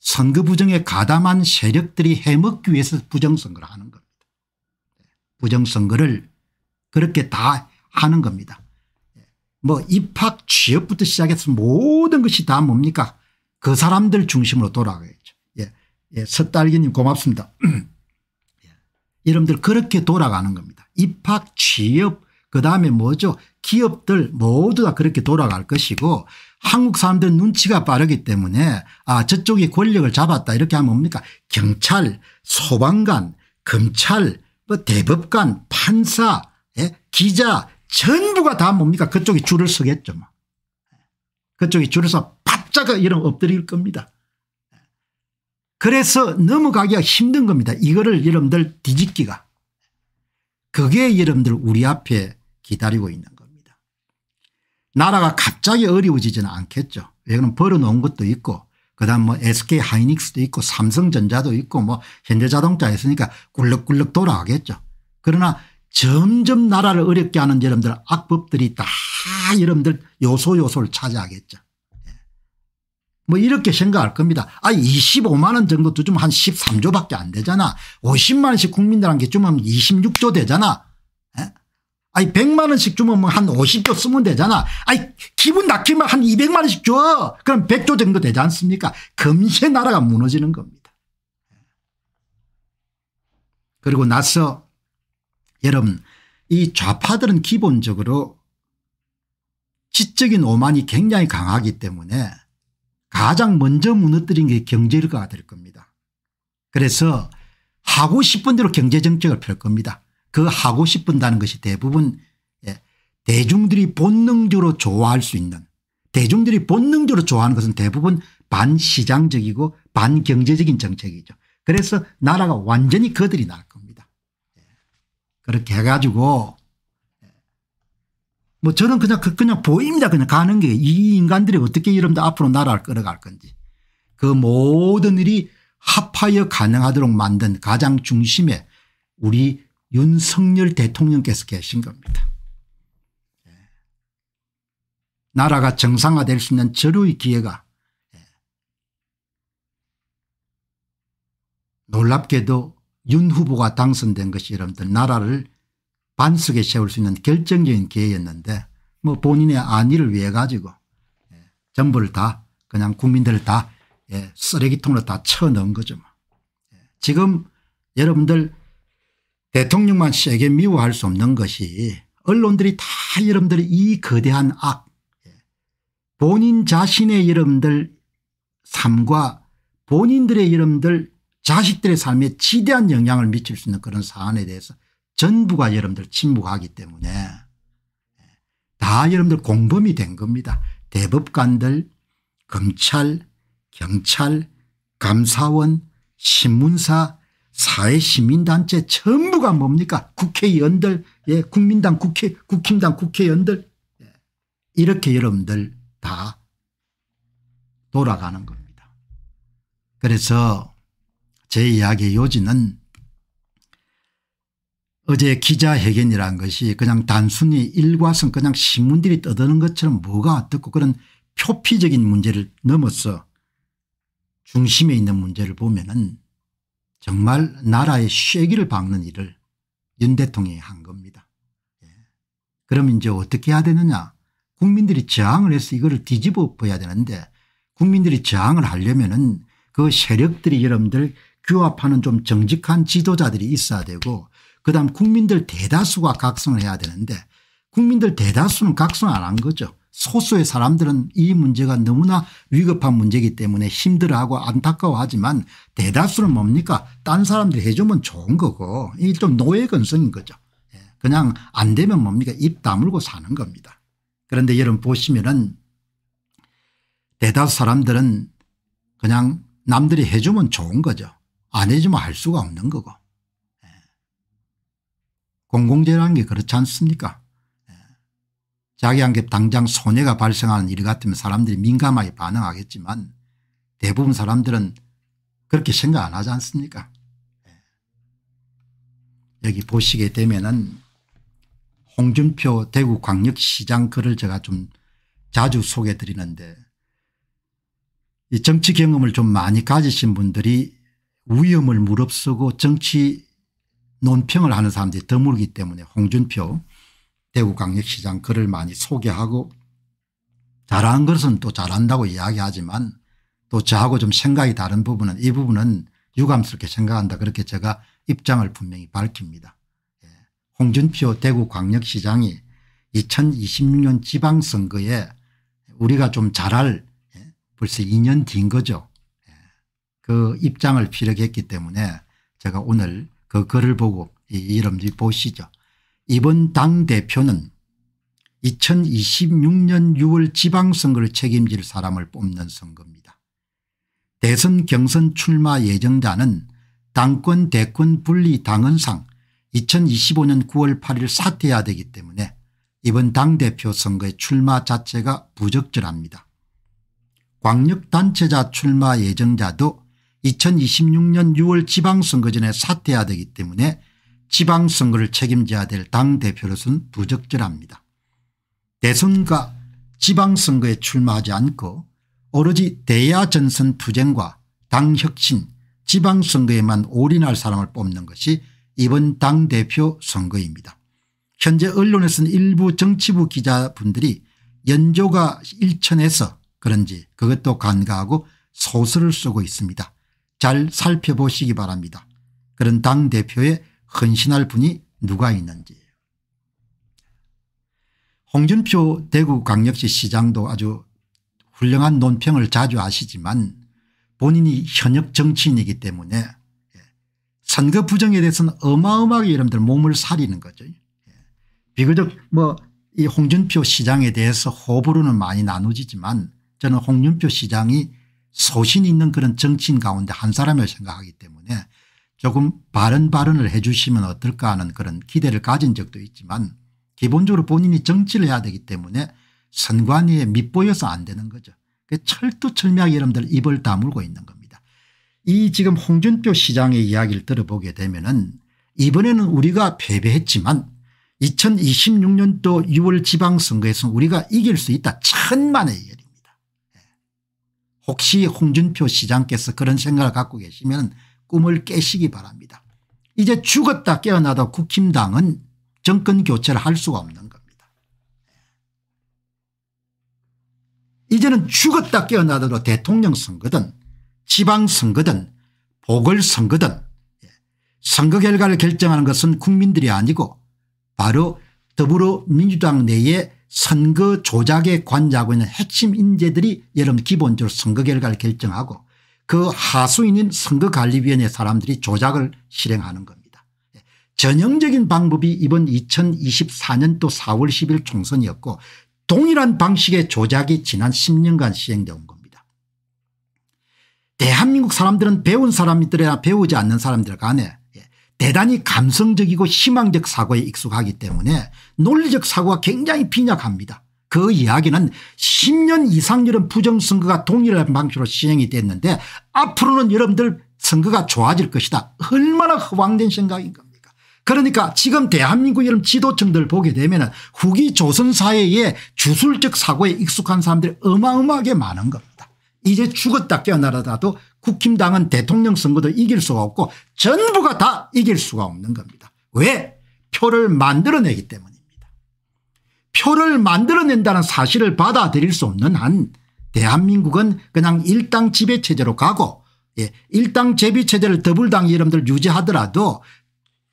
선거 부정에 가담한 세력들이 해먹기 위해서 부정선거를 하는 겁니다. 부정선거를 그렇게 다 하는 겁니다. 뭐 입학 취업부터 시작해서 모든 것이 다 뭡니까 그 사람들 중심으로 돌아가겠죠. 예, 예, 서딸기님 고맙습니다. 여러분들 그렇게 돌아가는 겁니다. 입학 취업 그다음에 뭐죠 기업들 모두 다 그렇게 돌아갈 것이고 한국 사람들 눈치가 빠르기 때문에 아 저쪽이 권력을 잡았다 이렇게 하면 뭡니까 경찰 소방관 검찰 뭐 대법관 판사 예? 기자 전부가 다 뭡니까 그쪽이 줄을 서겠죠. 뭐. 그쪽이 줄을 서 바짝 이런 엎드릴 겁니다. 그래서 넘어가기가 힘든 겁니다. 이거를 여러분들 뒤집기가. 그게 여러분들 우리 앞에 기다리고 있는 겁니다. 나라가 갑자기 어려워지지는 않겠죠. 왜냐하 벌어놓은 것도 있고 그다음 뭐 SK 하이닉스도 있고 삼성전자도 있고 뭐 현대자동차 있으니까 꿀럭꿀럭 돌아가겠죠. 그러나 점점 나라를 어렵게 하는 여러분들 악법들이 다 여러분들 요소요소를 차지하겠죠. 뭐 이렇게 생각할 겁니다. 아 25만 원 정도 도좀 한 13조밖에 안 되잖아. 50만 원씩 국민들한테 주면 26조 되잖아. 에? 아니 100만 원씩 주면 뭐 한 50조 쓰면 되잖아. 아니 기분 나기만한 200만 원씩 줘. 그럼 100조 정도 되지 않습니까? 금세 나라가 무너지는 겁니다. 그리고 나서 여러분 이 좌파들은 기본적으로 지적인 오만이 굉장히 강하기 때문에 가장 먼저 무너뜨린 게 경제가 될 겁니다. 그래서 하고 싶은 대로 경제정책을 펼 겁니다. 그 하고 싶은다는 것이 대부분 예, 대중들이 본능적으로 좋아할 수 있는 대중들이 본능적으로 좋아하는 것은 대부분 반시장적이고 반경제적인 정책이죠. 그래서 나라가 완전히 거들이 날 겁니다. 예, 그렇게 해가지고 뭐 저는 그냥 그, 그냥 보입니다. 그냥 가는 게 이 인간들이 어떻게 여러분들 앞으로 나라를 끌어갈 건지 그 모든 일이 합하여 가능하도록 만든 가장 중심에 우리 윤석열 대통령께서 계신 겁니다. 예. 나라가 정상화될 수 있는 절호의 기회가 예. 놀랍게도 윤 후보가 당선된 것이 여러분들 나라를 반석에 세울 수 있는 결정적인 기회였는데 뭐 본인의 안위를 위해 가지고 전부를 예, 다 그냥 국민들을 다 예, 쓰레기통으로 다 쳐넣은 거죠. 뭐. 예, 지금 여러분들 대통령만 세게 미워할 수 없는 것이 언론들이 다여러분들이 거대한 악 본인 자신의 여러분들 삶과 본인들의 여러분들 자식들의 삶에 지대한 영향을 미칠 수 있는 그런 사안에 대해서 전부가 여러분들 침묵하기 때문에 다 여러분들 공범이 된 겁니다. 대법관들 검찰 경찰 감사원 신문사 사회시민단체 전부가 뭡니까 국회의원들 예, 국민당 국회 국힘당 국회의원들 예, 이렇게 여러분들 다 돌아가는 겁니다. 그래서 제 이야기의 요지는 어제 기자회견이라는 것이 그냥 단순히 일과성 그냥 신문들이 떠드는 것처럼 뭐가 듣고 그런 표피적인 문제를 넘어서 중심에 있는 문제를 보면 은 정말 나라의 쇠기를 박는 일을 윤 대통령이 한 겁니다. 예. 그럼 이제 어떻게 해야 되느냐 국민들이 저항을 해서 이거를 뒤집어 봐야 되는데 국민들이 저항을 하려면 은그 세력들이 여러분들 규합하는 좀 정직한 지도자들이 있어야 되고 그다음 국민들 대다수가 각성을 해야 되는데 국민들 대다수는 각성 안 한 거죠. 소수의 사람들은 이 문제가 너무나 위급한 문제이기 때문에 힘들어하고 안타까워하지만 대다수는 뭡니까 딴 사람들이 해주면 좋은 거고 이게 좀 노예건성인 거죠. 예, 그냥 안 되면 뭡니까 입 다물고 사는 겁니다. 그런데 여러분 보시면 은 대다수 사람들은 그냥 남들이 해주면 좋은 거죠. 안 해주면 할 수가 없는 거고 공공재라는 게 그렇지 않습니까 예. 자기한테 당장 손해가 발생하는 일 같으면 사람들이 민감하게 반응하겠지만 대부분 사람들은 그렇게 생각 안 하지 않습니까 예. 여기 보시게 되면은 홍준표 대구광역시장 글을 제가 좀 자주 소개 드리는데 이 정치 경험을 좀 많이 가지신 분들이 위험을 무릅쓰고 정치 논평을 하는 사람들이 드물기 때문에 홍준표 대구광역시장 글을 많이 소개하고 잘한 것은 또 잘한다고 이야기하지만 또 저하고 좀 생각이 다른 부분은 이 부분은 유감스럽게 생각한다 그렇게 제가 입장을 분명히 밝힙니다. 예. 홍준표 대구광역시장이 2026년 지방선거에 우리가 좀 잘할 예, 벌써 2년 뒤인 거죠. 예. 그 입장을 피력했기 때문에 제가 오늘 그 글을 보고 이름지 보시죠. 이번 당대표는 2026년 6월 지방선거를 책임질 사람을 뽑는 선거입니다. 대선 경선 출마 예정자는 당권 대권 분리 당헌상 2025년 9월 8일 사퇴해야 되기 때문에 이번 당대표 선거의 출마 자체가 부적절합니다. 광역단체자 출마 예정자도 2026년 6월 지방선거 전에 사퇴해야 되기 때문에 지방선거를 책임져야 될 당대표로서는 부적절합니다. 대선과 지방선거에 출마하지 않고 오로지 대야 전선 투쟁과 당 혁신 지방선거에만 올인할 사람을 뽑는 것이 이번 당대표 선거입니다. 현재 언론에서는 일부 정치부 기자분들이 연조가 일천해서 그런지 그것도 간과하고 소설을 쓰고 있습니다. 잘 살펴보시기 바랍니다. 그런 당대표에 헌신할 분이 누가 있는지. 홍준표 대구광역시 시장도 아주 훌륭한 논평을 자주 하시지만 본인이 현역 정치인이기 때문에 선거 부정에 대해서는 어마어마하게 여러분들 몸을 사리는 거죠. 비교적 뭐 이 홍준표 시장에 대해서 호불호는 많이 나누지만 저는 홍준표 시장이 소신 있는 그런 정치인 가운데 한 사람을 생각하기 때문에 조금 바른 발언을 해 주시면 어떨까 하는 그런 기대를 가진 적도 있지만 기본적으로 본인이 정치를 해야 되기 때문에 선관위에 밑보여서 안 되는 거죠. 철두철미하게 여러분들 입을 다물고 있는 겁니다. 이 지금 홍준표 시장의 이야기를 들어보게 되면 은 이번에는 우리가 패배했지만 2026년도 6월 지방선거에서 우리가 이길 수 있다. 천만의 일이. 혹시 홍준표 시장께서 그런 생각을 갖고 계시면 꿈을 깨시기 바랍니다. 이제 죽었다 깨어나도 국힘당은 정권 교체를 할 수가 없는 겁니다. 이제는 죽었다 깨어나도 대통령 선거든 지방선거든 보궐선거든 예, 선거 결과를 결정하는 것은 국민들이 아니고 바로 더불어민주당 내에 선거 조작에 관여하고 있는 핵심 인재들이 여러분 기본적으로 선거 결과를 결정하고 그 하수인인 선거관리위원회 사람들이 조작을 실행하는 겁니다. 예. 전형적인 방법이 이번 2024년도 4월 10일 총선이었고 동일한 방식의 조작이 지난 10년간 시행되온 겁니다. 대한민국 사람들은 배운 사람들이나 배우지 않는 사람들 간에 대단히 감성적이고 희망적 사고에 익숙하기 때문에 논리적 사고가 굉장히 빈약합니다. 그 이야기는 10년 이상 이런 부정선거가 동일한 방식으로 시행이 됐는데 앞으로는 여러분들 선거가 좋아질 것이다. 얼마나 허황된 생각인 겁니까 그러니까 지금 대한민국 이런 지도층들 보게 되면 후기 조선사회의 주술적 사고에 익숙한 사람들이 어마어마하게 많은 겁니다. 이제 죽었다 깨어나라도 국힘당은 대통령 선거도 이길 수가 없고 전부가 다 이길 수가 없는 겁니다. 왜? 표를 만들어내기 때문입니다. 표를 만들어낸다는 사실을 받아들일 수 없는 한 대한민국은 그냥 일당 지배체제로 가고 예, 일당 제비체제를 더불당 여러분들 유지하더라도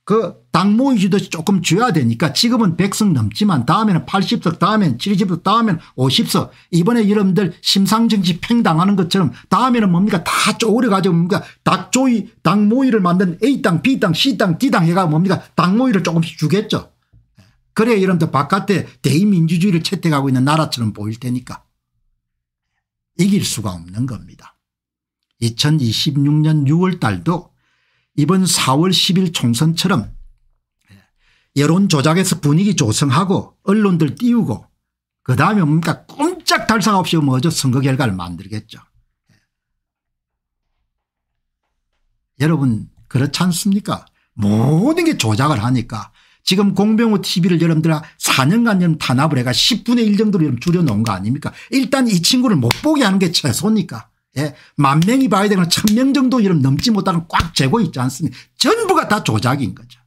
그당 모이 지도 이 조금 줘야 되니까 지금은 100석 넘지만 다음에는 80석 다음에는 70석 다음에는 50석 이번에 여러분들 심상정치 팽당하는 것처럼 다음에는 뭡니까 다 쪼그려 가지고 뭡니까 닭조이 당 모이를 만든 A당 B당 C당 D당 해가 뭡니까 당 모이를 조금씩 주겠죠. 그래 야 여러분들 바깥에 대의민주주의를 채택하고 있는 나라처럼 보일 테니까 이길 수가 없는 겁니다. 2026년 6월 달도 이번 4월 10일 총선처럼 여론 조작에서 분위기 조성하고 언론들 띄우고 그다음에 뭡니까 꼼짝 달싹 없이 뭐저 선거 결과를 만들겠죠. 여러분 그렇지 않습니까 모든 게 조작을 하니까 지금 공병호 tv를 여러분들 4년간 여러분 탄압을 해가 10분의 1 정도로 여러분 줄여놓은 거 아닙니까 일단 이 친구를 못 보게 하는 게 최소니까 예. 만 명이 봐야 되는천 명 정도 이름 넘지 못하는 꽉 재고 있지 않습니까? 전부가 다 조작인 거죠.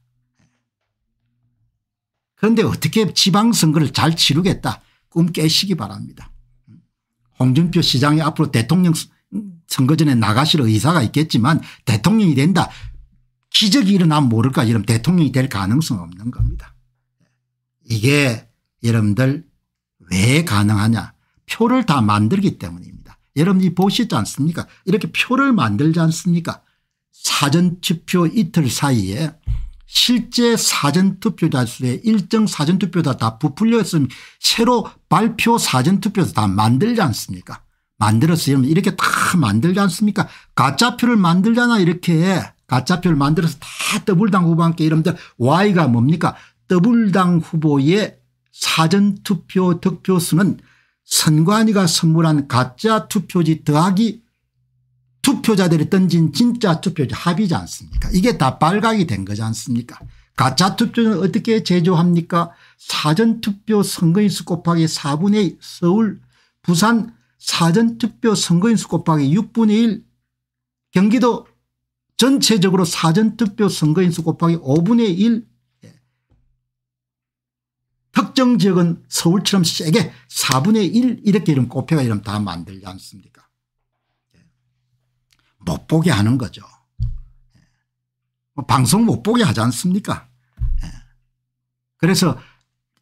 그런데 어떻게 지방선거를 잘 치르겠다. 꿈 깨시기 바랍니다. 홍준표 시장이 앞으로 대통령 선거 전에 나가실 의사가 있겠지만 대통령이 된다. 기적이 일어나면 모를까 이러면 대통령이 될 가능성 없는 겁니다. 이게 여러분들 왜 가능하냐. 표를 다 만들기 때문입니다. 여러분 이 보시지 않습니까 이렇게 표를 만들지 않습니까 사전투표 이틀 사이에 실제 사전투표자 수의 일정 사전투표자 다 부풀려 있으면 새로 발표 사전투표자 다 만들지 않습니까 만들어서 여러분 이렇게 다 만들지 않습니까 가짜표를 만들잖아 이렇게 가짜표를 만들어서 다 더블당 후보 함께 이러면들 Y가 뭡니까 더블당 후보의 사전투표 득표수는 선관위가 선물한 가짜 투표지 더하기 투표자들이 던진 진짜 투표지 합의지 않습니까 이게 다 발각이 된 거지 않습니까 가짜 투표는 어떻게 제조합니까 사전투표 선거인수 곱하기 4분의 1 서울 부산 사전투표 선거인수 곱하기 6분의 1 경기도 전체적으로 사전투표 선거인수 곱하기 5분의 1 특정 지역은 서울처럼 세게 4분의 1 이렇게 이런 꽃표가 이름 다 만들지 않습니까 예. 못 보게 하는 거죠. 예. 뭐 방송 못 보게 하지 않습니까 예. 그래서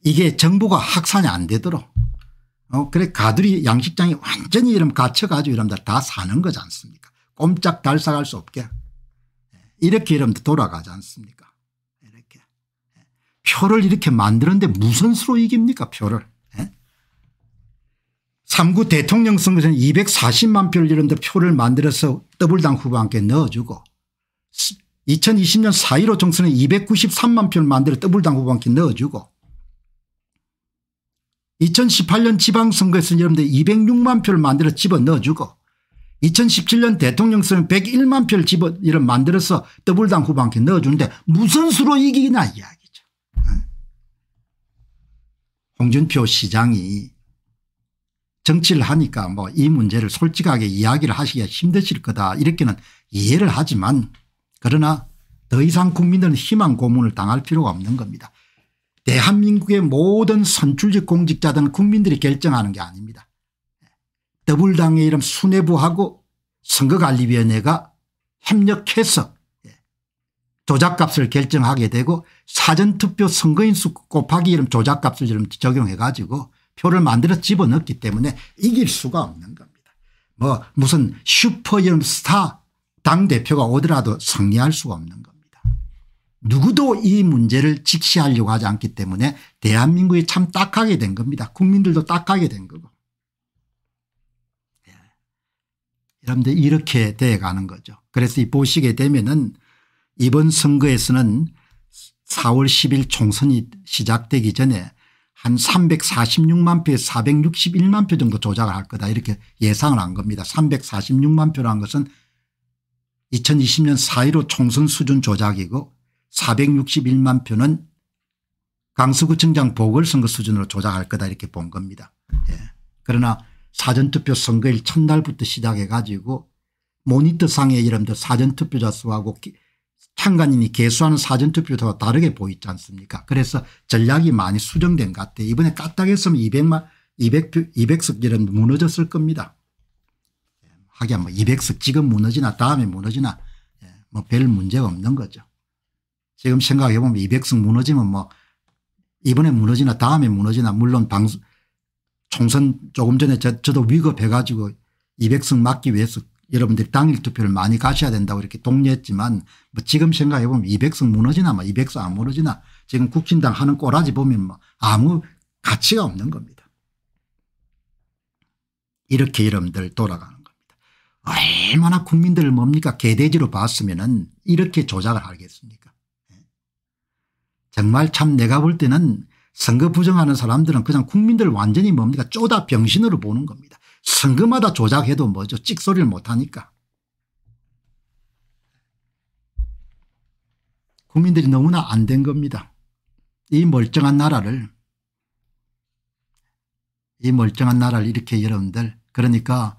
이게 정보가 확산이 안 되도록 어 그래 가두리 양식장이 완전히 이런 갇혀가지고 이런들 다 사는 거지 않습니까 꼼짝 달싹할 수 없게 이렇게 이러면 돌아가지 않습니까 표를 이렇게 만드는데 무슨 수로 이깁니까 표를. 3구 예? 대통령 선거에서는 240만 표를 이런데 표를 만들어서 더블당 후보한테 넣어주고 2020년 4.15 총선에 293만 표를 만들어 더블당 후보한테 넣어주고 2018년 지방선거에서는 여러분들 206만 표를 만들어 집어넣어주고 2017년 대통령 선거는 101만 표를 집어 만들어서 더블당 후보한테 넣어주는데 무슨 수로 이기나 이야기. 홍준표 시장이 정치를 하니까 뭐 이 문제를 솔직하게 이야기를 하시기가 힘드실 거다 이렇게는 이해를 하지만 그러나 더 이상 국민들은 희망 고문을 당할 필요가 없는 겁니다. 대한민국의 모든 선출직 공직자들은 국민들이 결정하는 게 아닙니다. 더불당의 이름 순뇌부하고 선거관리위원회가 협력해서 조작값을 결정하게 되고 사전투표 선거인 수 곱하기 이름 조작값을 적용해 가지고 표를 만들어 집어넣기 때문에 이길 수가 없는 겁니다. 뭐 무슨 슈퍼 이런 스타 당대표가 오더라도 승리할 수가 없는 겁니다. 누구도 이 문제를 직시하려고 하지 않기 때문에 대한민국이 참 딱하게 된 겁니다. 국민들도 딱하게 된 거고. 예. 여러분들 이렇게 돼가는 거죠. 그래서 이 보시게 되면은 이번 선거에서는 4월 10일 총선이 시작되기 전에 한 346만 표에 461만 표 정도 조작을 할 거다 이렇게 예상을 한 겁니다. 346만 표란 것은 2020년 4.15 총선 수준 조작이고 461만 표는 강서구청장 보궐선거 수준으로 조작할 거다 이렇게 본 겁니다. 예. 그러나 사전투표 선거일 첫날부터 시작해 가지고 모니터상에 이름들 사전투표자 수하고 기, 참관인이 개수하는 사전투표도 다르게 보이지 않습니까 그래서 전략이 많이 수정된 것 같아요. 이번에 까딱했으면 200만 200, 200석 이런 무너졌을 겁니다. 하긴 뭐 200석 지금 무너지나 다음에 무너지나 예, 뭐별 문제가 없는 거죠. 지금 생각해 보면 200석 무너지면 뭐 이번에 무너지나 다음에 무너지나 물론 방 총선 조금 전에 저, 도 위급해 가지고 200석 막기 위해서 여러분들이 당일 투표를 많이 가셔야 된다고 이렇게 독려했지만 뭐 지금 생각해 보면 2 0 0석 무너지나 뭐0 0석안 무너지나 지금 국진당 하는 꼬라지 보면 뭐 아무 가치가 없는 겁니다. 이렇게 여러분들 돌아가는 겁니다. 얼마나 국민들을 뭡니까 개돼지로 봤으면은 이렇게 조작을 하겠습니까? 예? 정말 참 내가 볼 때는 선거 부정하는 사람들은 그냥 국민들 완전히 뭡니까 쪼다 병신으로 보는 겁니다. 선거마다 조작해도 뭐죠. 찍소리를 못하니까. 국민들이 너무나 안 된 겁니다. 이 멀쩡한 나라를 이 멀쩡한 나라를 이렇게 여러분들 그러니까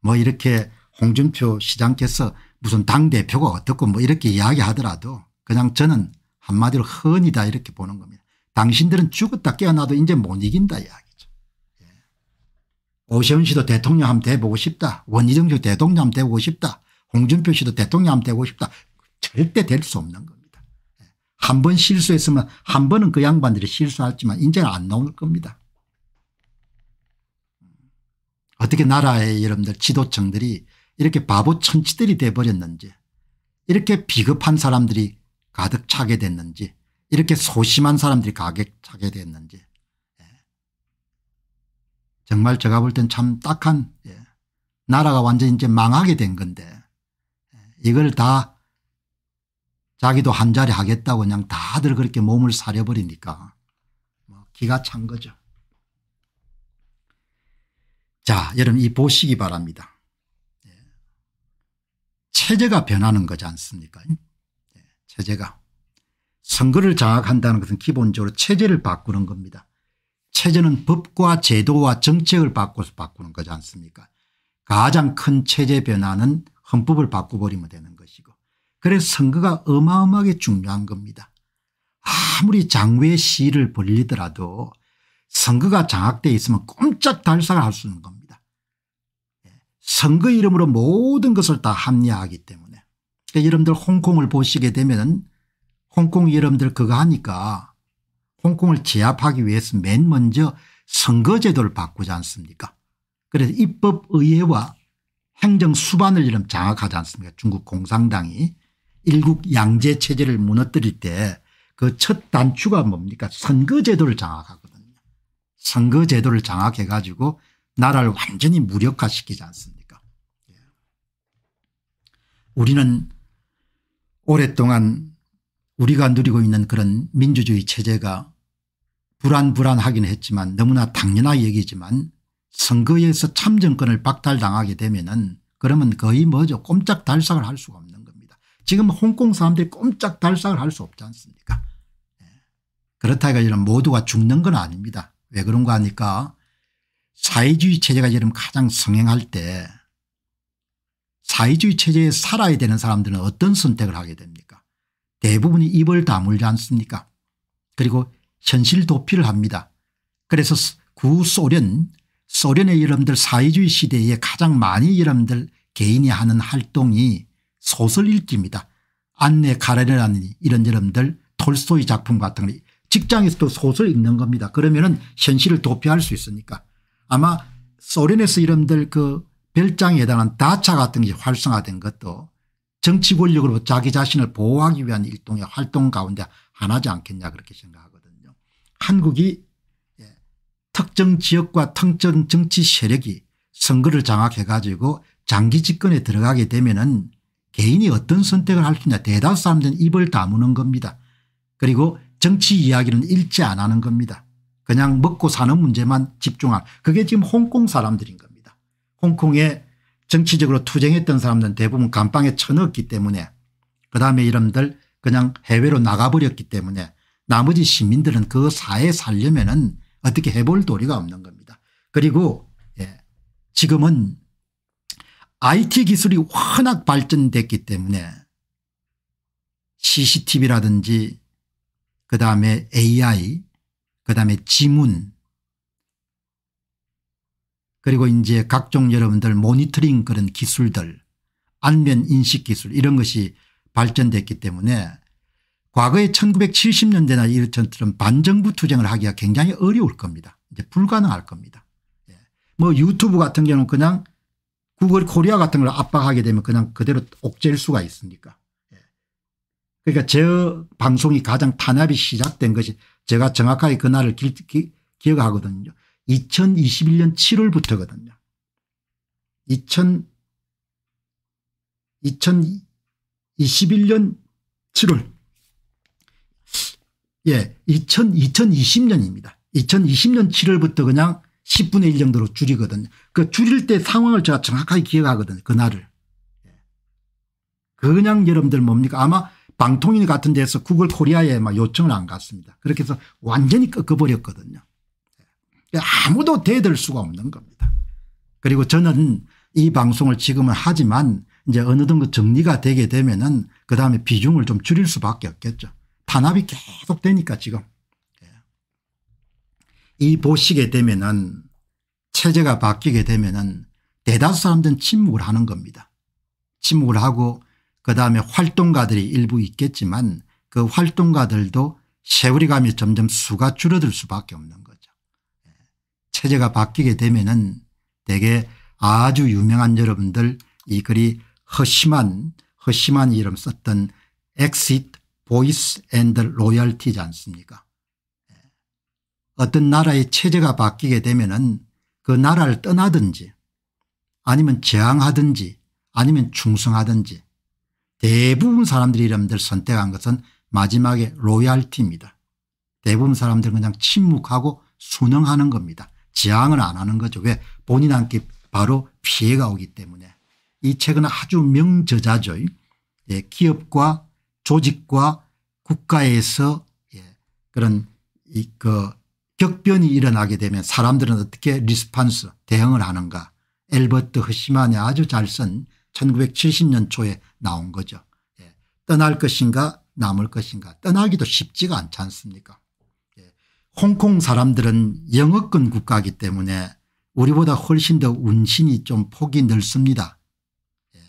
뭐 이렇게 홍준표 시장께서 무슨 당대표가 어떻고 뭐 이렇게 이야기하더라도 그냥 저는 한마디로 흔이다 이렇게 보는 겁니다. 당신들은 죽었다 깨어나도 이제 못 이긴다 이야기. 오세훈 씨도 대통령 한면 돼보고 싶다. 원희정 씨도 대통령 한 하면 보고 싶다. 홍준표 씨도 대통령 한 하면 보고 싶다. 절대 될 수 없는 겁니다. 예. 한번 실수했으면 한 번은 그 양반들이 실수했지만 인제는 안 나올 겁니다. 음. 어떻게 나라의 여러분들 지도층들이 이렇게 바보 천치들이 돼버렸는지 이렇게 비겁한 사람들이 가득 차게 됐는지 이렇게 소심한 사람들이 가득 차게 됐는지 정말 제가 볼 땐 참 딱한 예. 나라가 완전히 이제 망하게 된 건데 예, 이걸 다 자기도 한 자리 하겠다고 그냥 다들 그렇게 몸을 사려버리니까 뭐 기가 찬 거죠. 자 여러분 이 보시기 바랍니다. 예. 체제가 변하는 거지 않습니까 예. 체제가 선거를 장악한다는 것은 기본적으로 체제를 바꾸는 겁니다. 체제는 법과 제도와 정책을 바꿔서 바꾸는 거지 않습니까 가장 큰 체제 변화는 헌법을 바꿔버리면 되는 것이고 그래서 선거가 어마어마하게 중요한 겁니다. 아무리 장외 시위를 벌리더라도 선거가 장악되어 있으면 꼼짝 달싹을 할 수 있는 겁니다. 예, 선거 이름으로 모든 것을 다 합리화하기 때문에 그러니까 여러분들 홍콩을 보시게 되면 홍콩 여러분들 그거 하니까 홍콩을 제압하기 위해서 맨 먼저 선거제도를 바꾸지 않습니까 그래서 입법의회와 행정수반을 이름 장악하지 않습니까 중국 공산당이 일국 양제체제를 무너뜨릴 때 그 첫 단추가 뭡니까 선거제도를 장악하거든요. 선거제도를 장악해 가지고 나라를 완전히 무력화시키지 않습니까 예. 우리는 오랫동안 우리가 누리고 있는 그런 민주주의 체제가 불안불안하긴 했지만 너무나 당연한 얘기지만 선거에서 참정권을 박탈당하게 되면 은 그러면 거의 뭐죠 꼼짝 달싹을 할 수가 없는 겁니다. 지금 홍콩 사람들이 꼼짝 달싹을 할 수 없지 않습니까 예. 그렇다고 이런 모두가 죽는 건 아닙니다. 왜 그런가 하니까 사회주의 체제가 지금 가장 성행할 때 사회주의 체제에 살아야 되는 사람들은 어떤 선택을 하게 됩니까 대부분이 입을 다물지 않습니까 그리고 현실 도피를 합니다. 그래서 구소련 소련의 여러분들 사회주의 시대에 가장 많이 여러분들 개인이 하는 활동이 소설 읽기입니다. 안내 카레라는 이런 여러분들 톨스토이 작품 같은 걸 직장에서도 소설 읽는 겁니다. 그러면은 현실을 도피할 수 있으니까 아마 소련에서 여러분들그 별장에 해당한 다차 같은 게 활성화된 것도 정치 권력으로 자기 자신을 보호하기 위한 일종의 활동 가운데 하나지 않겠냐 그렇게 생각하거든요. 한국이 예, 특정 지역과 특정 정치 세력이 선거를 장악해 가지고 장기 집권에 들어가게 되면은 개인이 어떤 선택을 할 수냐 있 대다수 사람들은 입을 다무는 겁니다. 그리고 정치 이야기는 일체 안 하는 겁니다. 그냥 먹고 사는 문제만 집중한 그게 지금 홍콩 사람들인 겁니다. 홍콩의 정치적으로 투쟁했던 사람들은 대부분 감방에 쳐넣었기 때문에 그다음에 이름들 그냥 해외로 나가버렸기 때문에 나머지 시민들은 그 사회에 살려면 은 어떻게 해볼 도리가 없는 겁니다. 그리고 예 지금은 IT 기술이 워낙 발전됐기 때문에 CCTV라든지 그다음에 AI 그다음에 지문 그리고 이제 각종 여러분들 모니터링 그런 기술들 안면 인식 기술 이런 것이 발전됐기 때문에 과거에 1970년대나 이렇처럼 반정부 투쟁을 하기가 굉장히 어려울 겁니다. 이제 불가능할 겁니다. 예. 뭐 유튜브 같은 경우는 그냥 구글 코리아 같은 걸 압박하게 되면 그냥 그대로 옥죄일 수가 있으니까. 예. 그러니까 제 방송이 가장 탄압이 시작된 것이 제가 정확하게 그날을 기, 기 억하거든요 2021년 7월부터거든요. 2000, 2021년 7월. 예, 2000, 2020년입니다. 2020년 7월부터 그냥 10분의 1 정도로 줄이거든요. 그 줄일 때 상황을 제가 정확하게 기억하거든요. 그날을. 예. 그 그냥 여러분들 뭡니까 아마 방통인 같은 데서 구글 코리아에 막 요청을 안 갔습니다. 그렇게 해서 완전히 꺾어버렸거든요. 아무도 대들 수가 없는 겁니다. 그리고 저는 이 방송을 지금은 하지만 이제 어느 정도 정리가 되게 되면은 그 다음에 비중을 좀 줄일 수밖에 없겠죠. 탄압이 계속 되니까 지금. 예. 이 보시게 되면은 체제가 바뀌게 되면은 대다수 사람들은 침묵을 하는 겁니다. 침묵을 하고 그다음에 활동가들이 일부 있겠지만 그 활동가들도 세월이 가면 점점 수가 줄어들 수밖에 없는 겁니다. 체제가 바뀌게 되면은 대개 아주 유명한 여러분들 이 글이 허심한 허심한 이름 썼던 엑시트 보이스 앤드 로열티지 않습니까 예. 어떤 나라의 체제가 바뀌게 되면은 그 나라를 떠나든지 아니면 저항하든지 아니면 충성하든지 대부분 사람들이 이름들 선택한 것은 마지막에 로얄티입니다. 대부분 사람들은 그냥 침묵하고 순응하는 겁니다. 지향을 안 하는 거죠. 왜 본인한테 바로 피해가 오기 때문에 이 책은 아주 명저자죠. 예, 기업과 조직과 국가에서 예, 그런 이그 격변이 일어나게 되면 사람들은 어떻게 리스판스 대응을 하는가 엘버트 허시만이 아주 잘 쓴 1970년 초에 나온 거죠. 예, 떠날 것인가 남을 것인가 떠나기도 쉽지가 않지 않습니까 홍콩 사람들은 영어권 국가이기 때문에 우리보다 훨씬 더 운신이 좀 폭이 넓습니다. 예.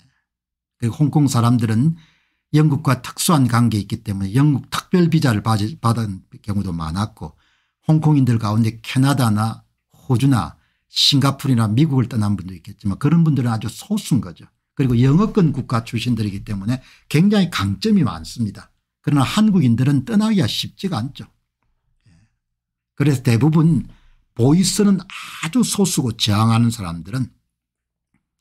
그 홍콩 사람들은 영국과 특수한 관계 있기 때문에 영국 특별 비자를 받은 경우도 많았고 홍콩인들 가운데 캐나다나 호주나 싱가폴이나 미국을 떠난 분도 있겠지만 그런 분들은 아주 소수인 거죠. 그리고 영어권 국가 출신들이기 때문에 굉장히 강점이 많습니다. 그러나 한국인들은 떠나기가 쉽지가 않죠. 그래서 대부분 보이스는 아주 소수고 저항하는 사람들은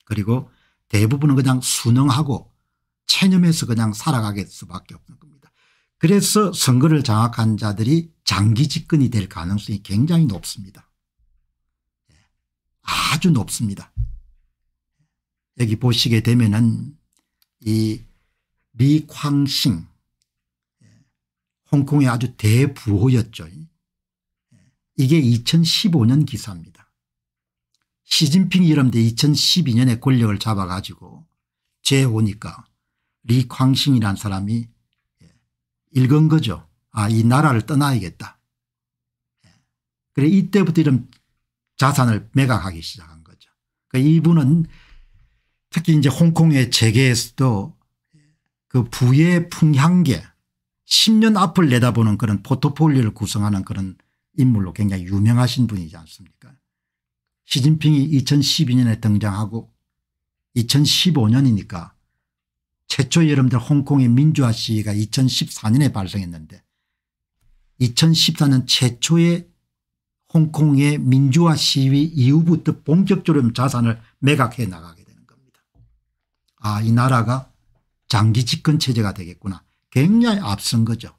그리고 대부분은 그냥 순응하고 체념해서 그냥 살아가겠될 수밖에 없는 겁니다. 그래서 선거를 장악한 자들이 장기 집권이 될 가능성이 굉장히 높습니다. 예, 아주 높습니다. 여기 보시게 되면은 이 리광싱 예, 홍콩의 아주 대부호였죠. 이게 2015년 기사입니다. 시진핑 이름 때 2012년에 권력을 잡아가지고 재오니까 리광싱이라는 사람이 예, 읽은 거죠. 아이 나라를 떠나야겠다. 예. 그래 이때부터 이런 자산을 매각하기 시작한 거죠. 그러니까 이분은 특히 이제 홍콩의 재계에서도 그 부의 풍향계 10년 앞을 내다보는 그런 포트폴리오를 구성하는 그런 인물로 굉장히 유명하신 분이지 않습니까 시진핑이 2012년에 등장하고 2015년이니까 최초 여러분들 홍콩의 민주화 시위가 2014년에 발생했는데 2014년 최초의 홍콩의 민주화 시위 이후부터 본격적으로 자산을 매각해 나가게 되는 겁니다. 아 이 나라가 장기 집권 체제가 되겠구나. 굉장히 앞선 거죠.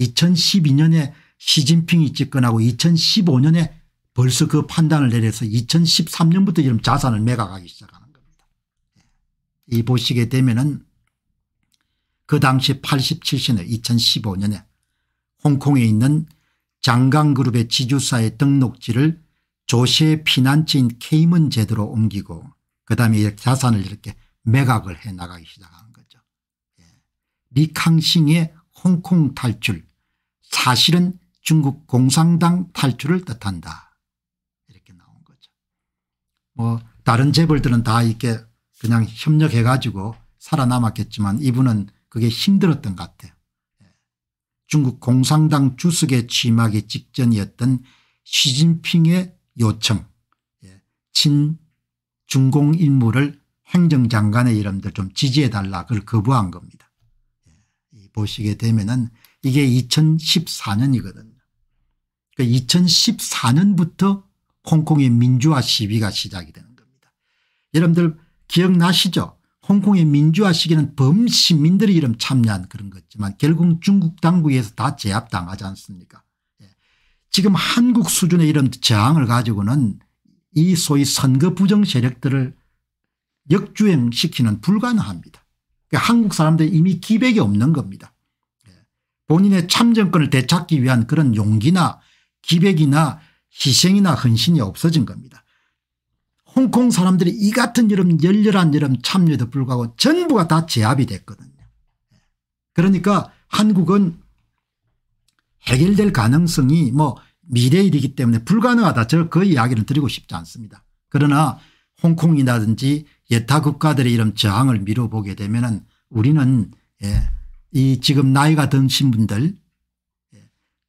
2012년에 예. 시진핑이 집권하고 2015년에 벌써 그 판단을 내려서 2013년부터 지금 자산을 매각하기 시작하는 겁니다. 예. 이 보시게 되면은 그 당시 87년에 2015년에 홍콩에 있는 장강그룹의 지주사의 등록지를 조세 피난처인 케이먼 제도로 옮기고 그다음에 자산을 이렇게 매각을 해 나가기 시작하는 거죠. 예. 리캉싱의 홍콩 탈출 사실은 중국 공산당 탈출을 뜻한다. 이렇게 나온 거죠. 뭐 다른 재벌들은 다 이렇게 그냥 협력해 가지고 살아남았겠지만 이분은 그게 힘들었던 것 같아요. 예. 중국 공산당 주석에 취임하기 직전이었던 시진핑의 요청 예. 친중공 인물을 행정장관의 이름들 좀 지지해 달라 그걸 거부한 겁니다. 예. 보시게 되면 은 이게 2014년이거든요. 그러니까 2014년부터 홍콩의 민주화 시위가 시작이 되는 겁니다. 여러분들 기억나시죠? 홍콩의 민주화 시기는 범시민들의 이름 참여한 그런 거지만 결국 중국 당국에서 다 제압당하지 않습니까? 예. 지금 한국 수준의 이런 저항을 가지고는 이 소위 선거 부정 세력들을 역주행시키는 불가능합니다. 그러니까 한국 사람들 이미 기백이 없는 겁니다. 예. 본인의 참정권을 되찾기 위한 그런 용기나 기백이나 희생이나 헌신이 없어진 겁니다. 홍콩 사람들이 이 같은 여름 열렬한 여름 참여에도 불구하고 전부가 다 제압이 됐거든요. 그러니까 한국은 해결될 가능성이 뭐 미래일이기 때문에 불가능하다. 저 그 이야기를 드리고 싶지 않습니다. 그러나 홍콩이라든지 여타 국가들의 이런 저항을 미뤄보게 되면 은 우리는 예, 이 지금 나이가 든 신분들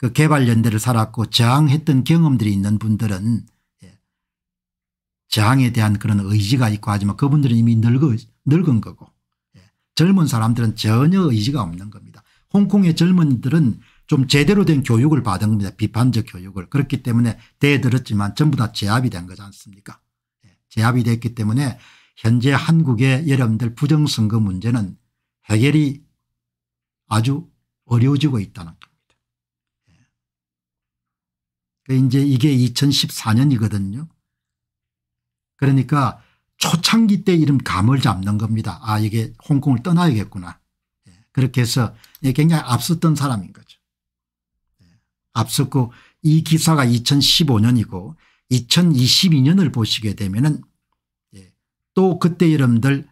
그 개발연대를 살았고 저항했던 경험들이 있는 분들은 예, 저항에 대한 그런 의지가 있고 하지만 그분들은 이미 늙어, 늙은 거고 예, 젊은 사람들은 전혀 의지가 없는 겁니다. 홍콩의 젊은이들은 좀 제대로 된 교육을 받은 겁니다. 비판적 교육을. 그렇기 때문에 대들었지만 전부 다 제압이 된 거지 않습니까 예, 제압이 됐기 때문에 현재 한국의 여러분들 부정선거 문제는 해결이 아주 어려워지고 있다는 겁니다. 그 이제 이게 2014년이거든요. 그러니까 초창기 때이름 감을 잡는 겁니다. 아 이게 홍콩을 떠나야겠구나. 예, 그렇게 해서 굉장히 앞섰던 사람인 거죠. 예, 앞섰고 이 기사가 2015년이고 2022년을 보시게 되면은 예, 또 그때 여러분들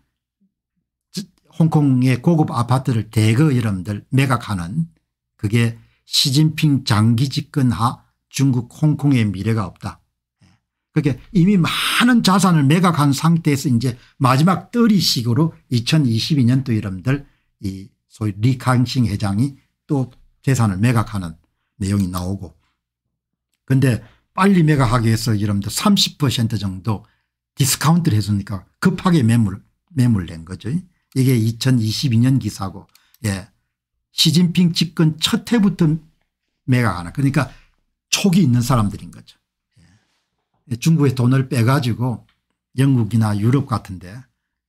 홍콩의 고급 아파트를 대거 여러분들 매각하는 그게 시진핑 장기 집권 하 중국 홍콩의 미래가 없다. 예. 그렇게 이미 많은 자산을 매각한 상태에서 이제 마지막 떨이식으로 2022년도 여러분들 이 소위 리캉싱 회장이 또 재산을 매각하는 내용이 나오고 근데 빨리 매각하기 위해서 여러분들 30% 정도 디스카운트를 해주니까 급하게 매물, 매물 낸 거죠. 이게 2022년 기사고, 예. 시진핑 집권 첫 해부터 매각하는. 그러니까 속이 있는 사람들인 거죠. 예. 중국의 돈을 빼가지고 영국이나 유럽 같은데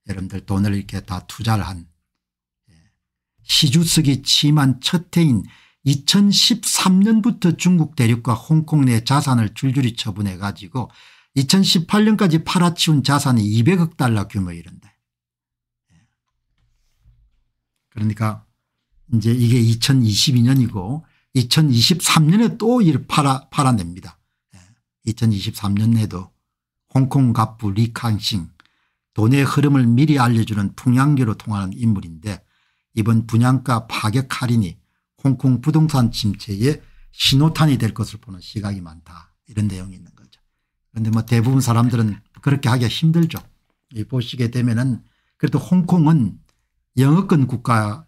여러분들 돈을 이렇게 다 투자를 한 예. 시주석이 취임첫 해인 2013년부터 중국 대륙과 홍콩 내 자산을 줄줄이 처분해 가지고 2018년까지 팔아치운 자산이 200억 달러 규모 이런데 예. 그러니까 이제 이게 2022년이고 2023년에 또 팔아, 팔아냅니다. 2023년에도 예. 홍콩 갑부 리칸싱 돈의 흐름을 미리 알려주는 풍양계로 통하는 인물인데 이번 분양가 파격 할인이 홍콩 부동산 침체에 신호탄이 될 것을 보는 시각이 많다 이런 내용이 있는 거죠. 그런데 뭐 대부분 사람들은 그렇게 하기가 힘들죠. 보시게 되면은 그래도 홍콩은 영어권 국가니까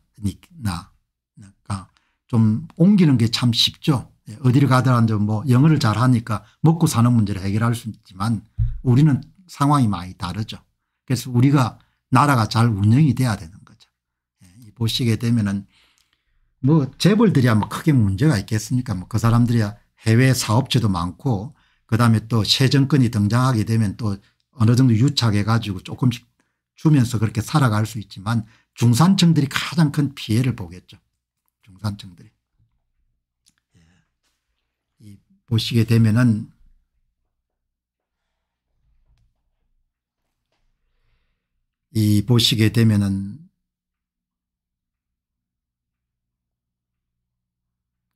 좀 옮기는 게 참 쉽죠. 예, 어디를 가더라도 뭐 영어를 잘하니까 먹고 사는 문제를 해결할 수 있지만 우리는 상황이 많이 다르죠. 그래서 우리가 나라가 잘 운영이 돼야 되는 거죠. 예, 보시게 되면은 뭐 재벌들이야 뭐 크게 문제가 있겠습니까? 뭐 그 사람들이야 해외 사업체도 많고 그다음에 또 새 정권이 등장하게 되면 또 어느 정도 유착해 가지고 조금씩 주면서 그렇게 살아갈 수 있지만 중산층들이 가장 큰 피해를 보겠죠. 단청들이. 예. 이 보시게 되면은 이 보시게 되면은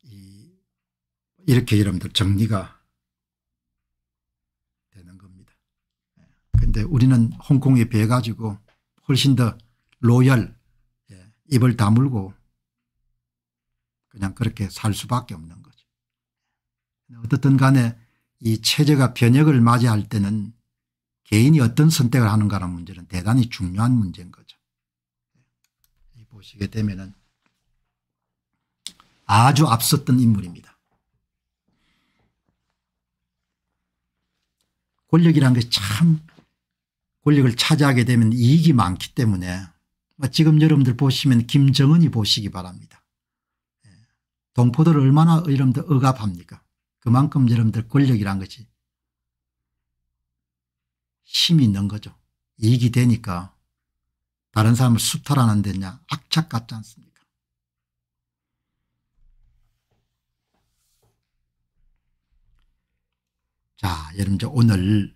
이 이렇게 여러분들 정리가 되는 겁니다. 예. 근데 우리는 홍콩에 비해 가지고 훨씬 더 로열 예, 입을 다물고 그냥 그렇게 살 수밖에 없는 거죠. 어떻든 간에 이 체제가 변혁을 맞이할 때는 개인이 어떤 선택을 하는가라는 문제는 대단히 중요한 문제인 거죠. 보시게 되면 아주 앞섰던 인물입니다. 권력이란 게참 권력을 차지하게 되면 이익이 많기 때문에 뭐 지금 여러분들 보시면 김정은이 보시기 바랍니다. 동포들을 얼마나 여러분들 억압합니까 그만큼 여러분들 권력이란 것이 힘이 있는 거죠. 이익이 되니까 다른 사람을 수탈하는 데냐 악착 같지 않습니까 자 여러분 오늘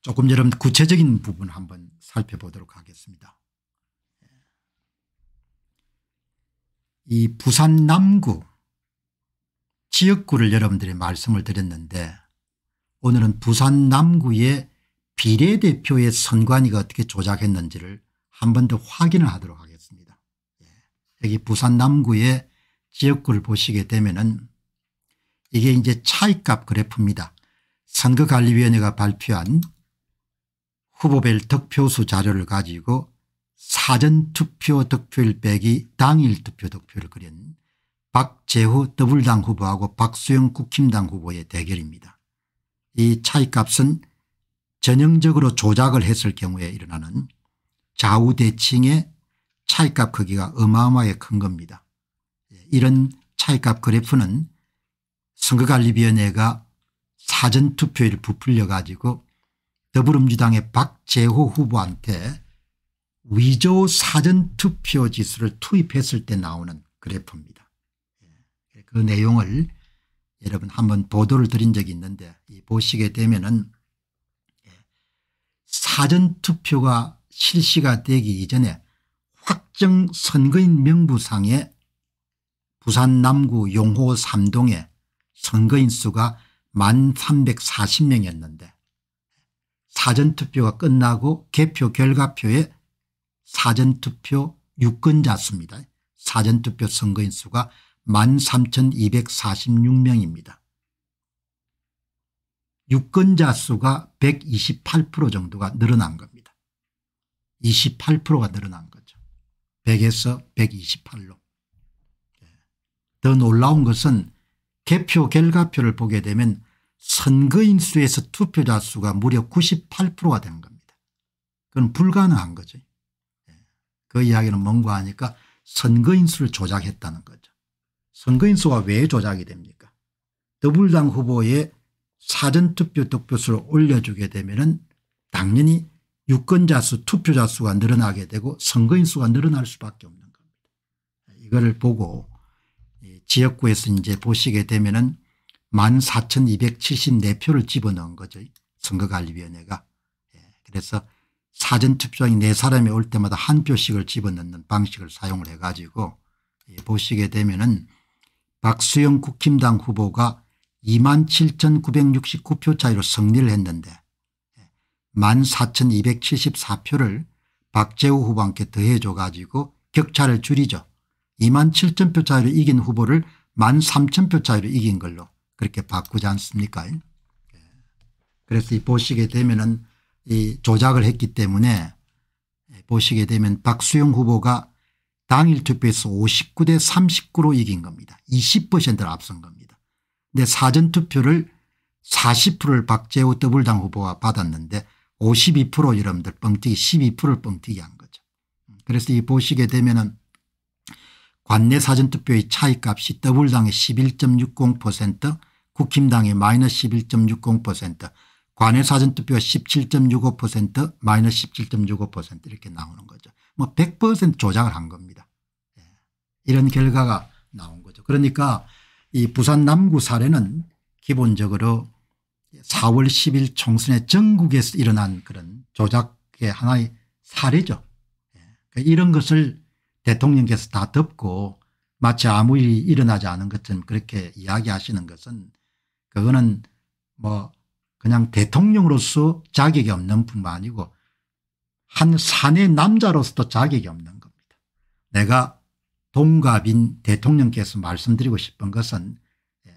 조금 여러분 구체적인 부분 한번 살펴보도록 하겠습니다. 이 부산 남구 지역구를 여러분들이 말씀을 드렸는데 오늘은 부산 남구의 비례대표의 선관위가 어떻게 조작했는지를 한 번 더 확인을 하도록 하겠습니다. 예. 여기 부산 남구의 지역구를 보시게 되면은 이게 이제 차이값 그래프입니다. 선거관리위원회가 발표한 후보별 득표수 자료를 가지고 사전투표 득표율 빼기 당일투표 득표율을 그린 박재호 더블당 후보하고 박수영 국힘당 후보의 대결입니다. 이 차이값은 전형적으로 조작을 했을 경우에 일어나는 좌우대칭의 차이값 크기가 어마어마하게 큰 겁니다. 예, 이런 차이값 그래프는 선거관리위원회가 사전투표율 부풀려 가지고 더불어민주당의 박재호 후보한테 위조 사전투표 지수를 투입했을 때 나오는 그래프입니다. 예, 그 내용을 여러분 한번 보도를 드린 적이 있는데 보시게 되면은 예, 사전투표가 실시가 되기 이전에 확정 선거인 명부상에 부산 남구 용호 3동에 선거인 수가 1 340명이었는데 사전투표가 끝나고 개표 결과표에 사전투표 유권자수입니다. 사전투표 선거인 수가 13,246명입니다. 유권자 수가 128% 정도가 늘어난 겁니다. 28%가 늘어난 거죠. 100에서 128로. 예. 더 놀라운 것은 개표 결과표를 보게 되면 선거인 수에서 투표자 수가 무려 98%가 된 겁니다. 그건 불가능한 거죠. 그 이야기는 뭔가 하니까 선거인수를 조작했다는 거죠. 선거인수가 왜 조작이 됩니까 더불당 후보의 사전투표 득표수를 올려주게 되면 당연히 유권자 수 투표자 수가 늘어나게 되고 선거인 수가 늘어날 수밖에 없는 겁니다. 이거를 보고 지역구에서 이제 보시게 되면 은 14,274표를 집어넣은 거죠. 선거관리위원회가. 예, 그래서 사전투표장에 네 사람이 올 때마다 한 표씩을 집어넣는 방식을 사용을 해 가지고 예, 보시게 되면은 박수영 국힘당 후보가 2만 7,969표 차이로 승리를 했는데 1만 예, 4,274표를 박재우 후보한테 더해줘 가지고 격차를 줄이죠. 2만 7천표 차이로 이긴 후보를 1만 3천표 차이로 이긴 걸로 그렇게 바꾸지 않습니까 예. 그래서 보시게 되면 은이 조작을 했기 때문에 보시게 되면 박수영 후보가 당일 투표에서 59대 39로 이긴 겁니다. 20%를 앞선 겁니다. 근데 사전투표를 40%를 박재호 더블당 후보가 받았는데 52% 여러분들 뻥튀기 12%를 뻥튀기 한 거죠. 그래서 이 보시게 되면은 관내 사전투표의 차이값이 더블당의 11.60% 국힘당의 마이너스 11.60% 관외사전투표가 17.65% 마이너스 17.65% 이렇게 나오는 거죠. 뭐 100% 조작을 한 겁니다. 예. 이런 결과가 나온 거죠. 그러니까 이 부산 남구 사례는 기본적으로 4월 10일 총선에 전국에서 일어난 그런 조작의 하나의 사례죠. 예. 그러니까 이런 것을 대통령께서 다 덮고 마치 아무 일이 일어나지 않은 것처럼 그렇게 이야기하시는 것은 그거는 뭐 그냥 대통령으로서 자격이 없는 뿐만 아니고 한 사내 남자로서도 자격이 없는 겁니다. 내가 동갑인 대통령께서 말씀드리고 싶은 것은 예,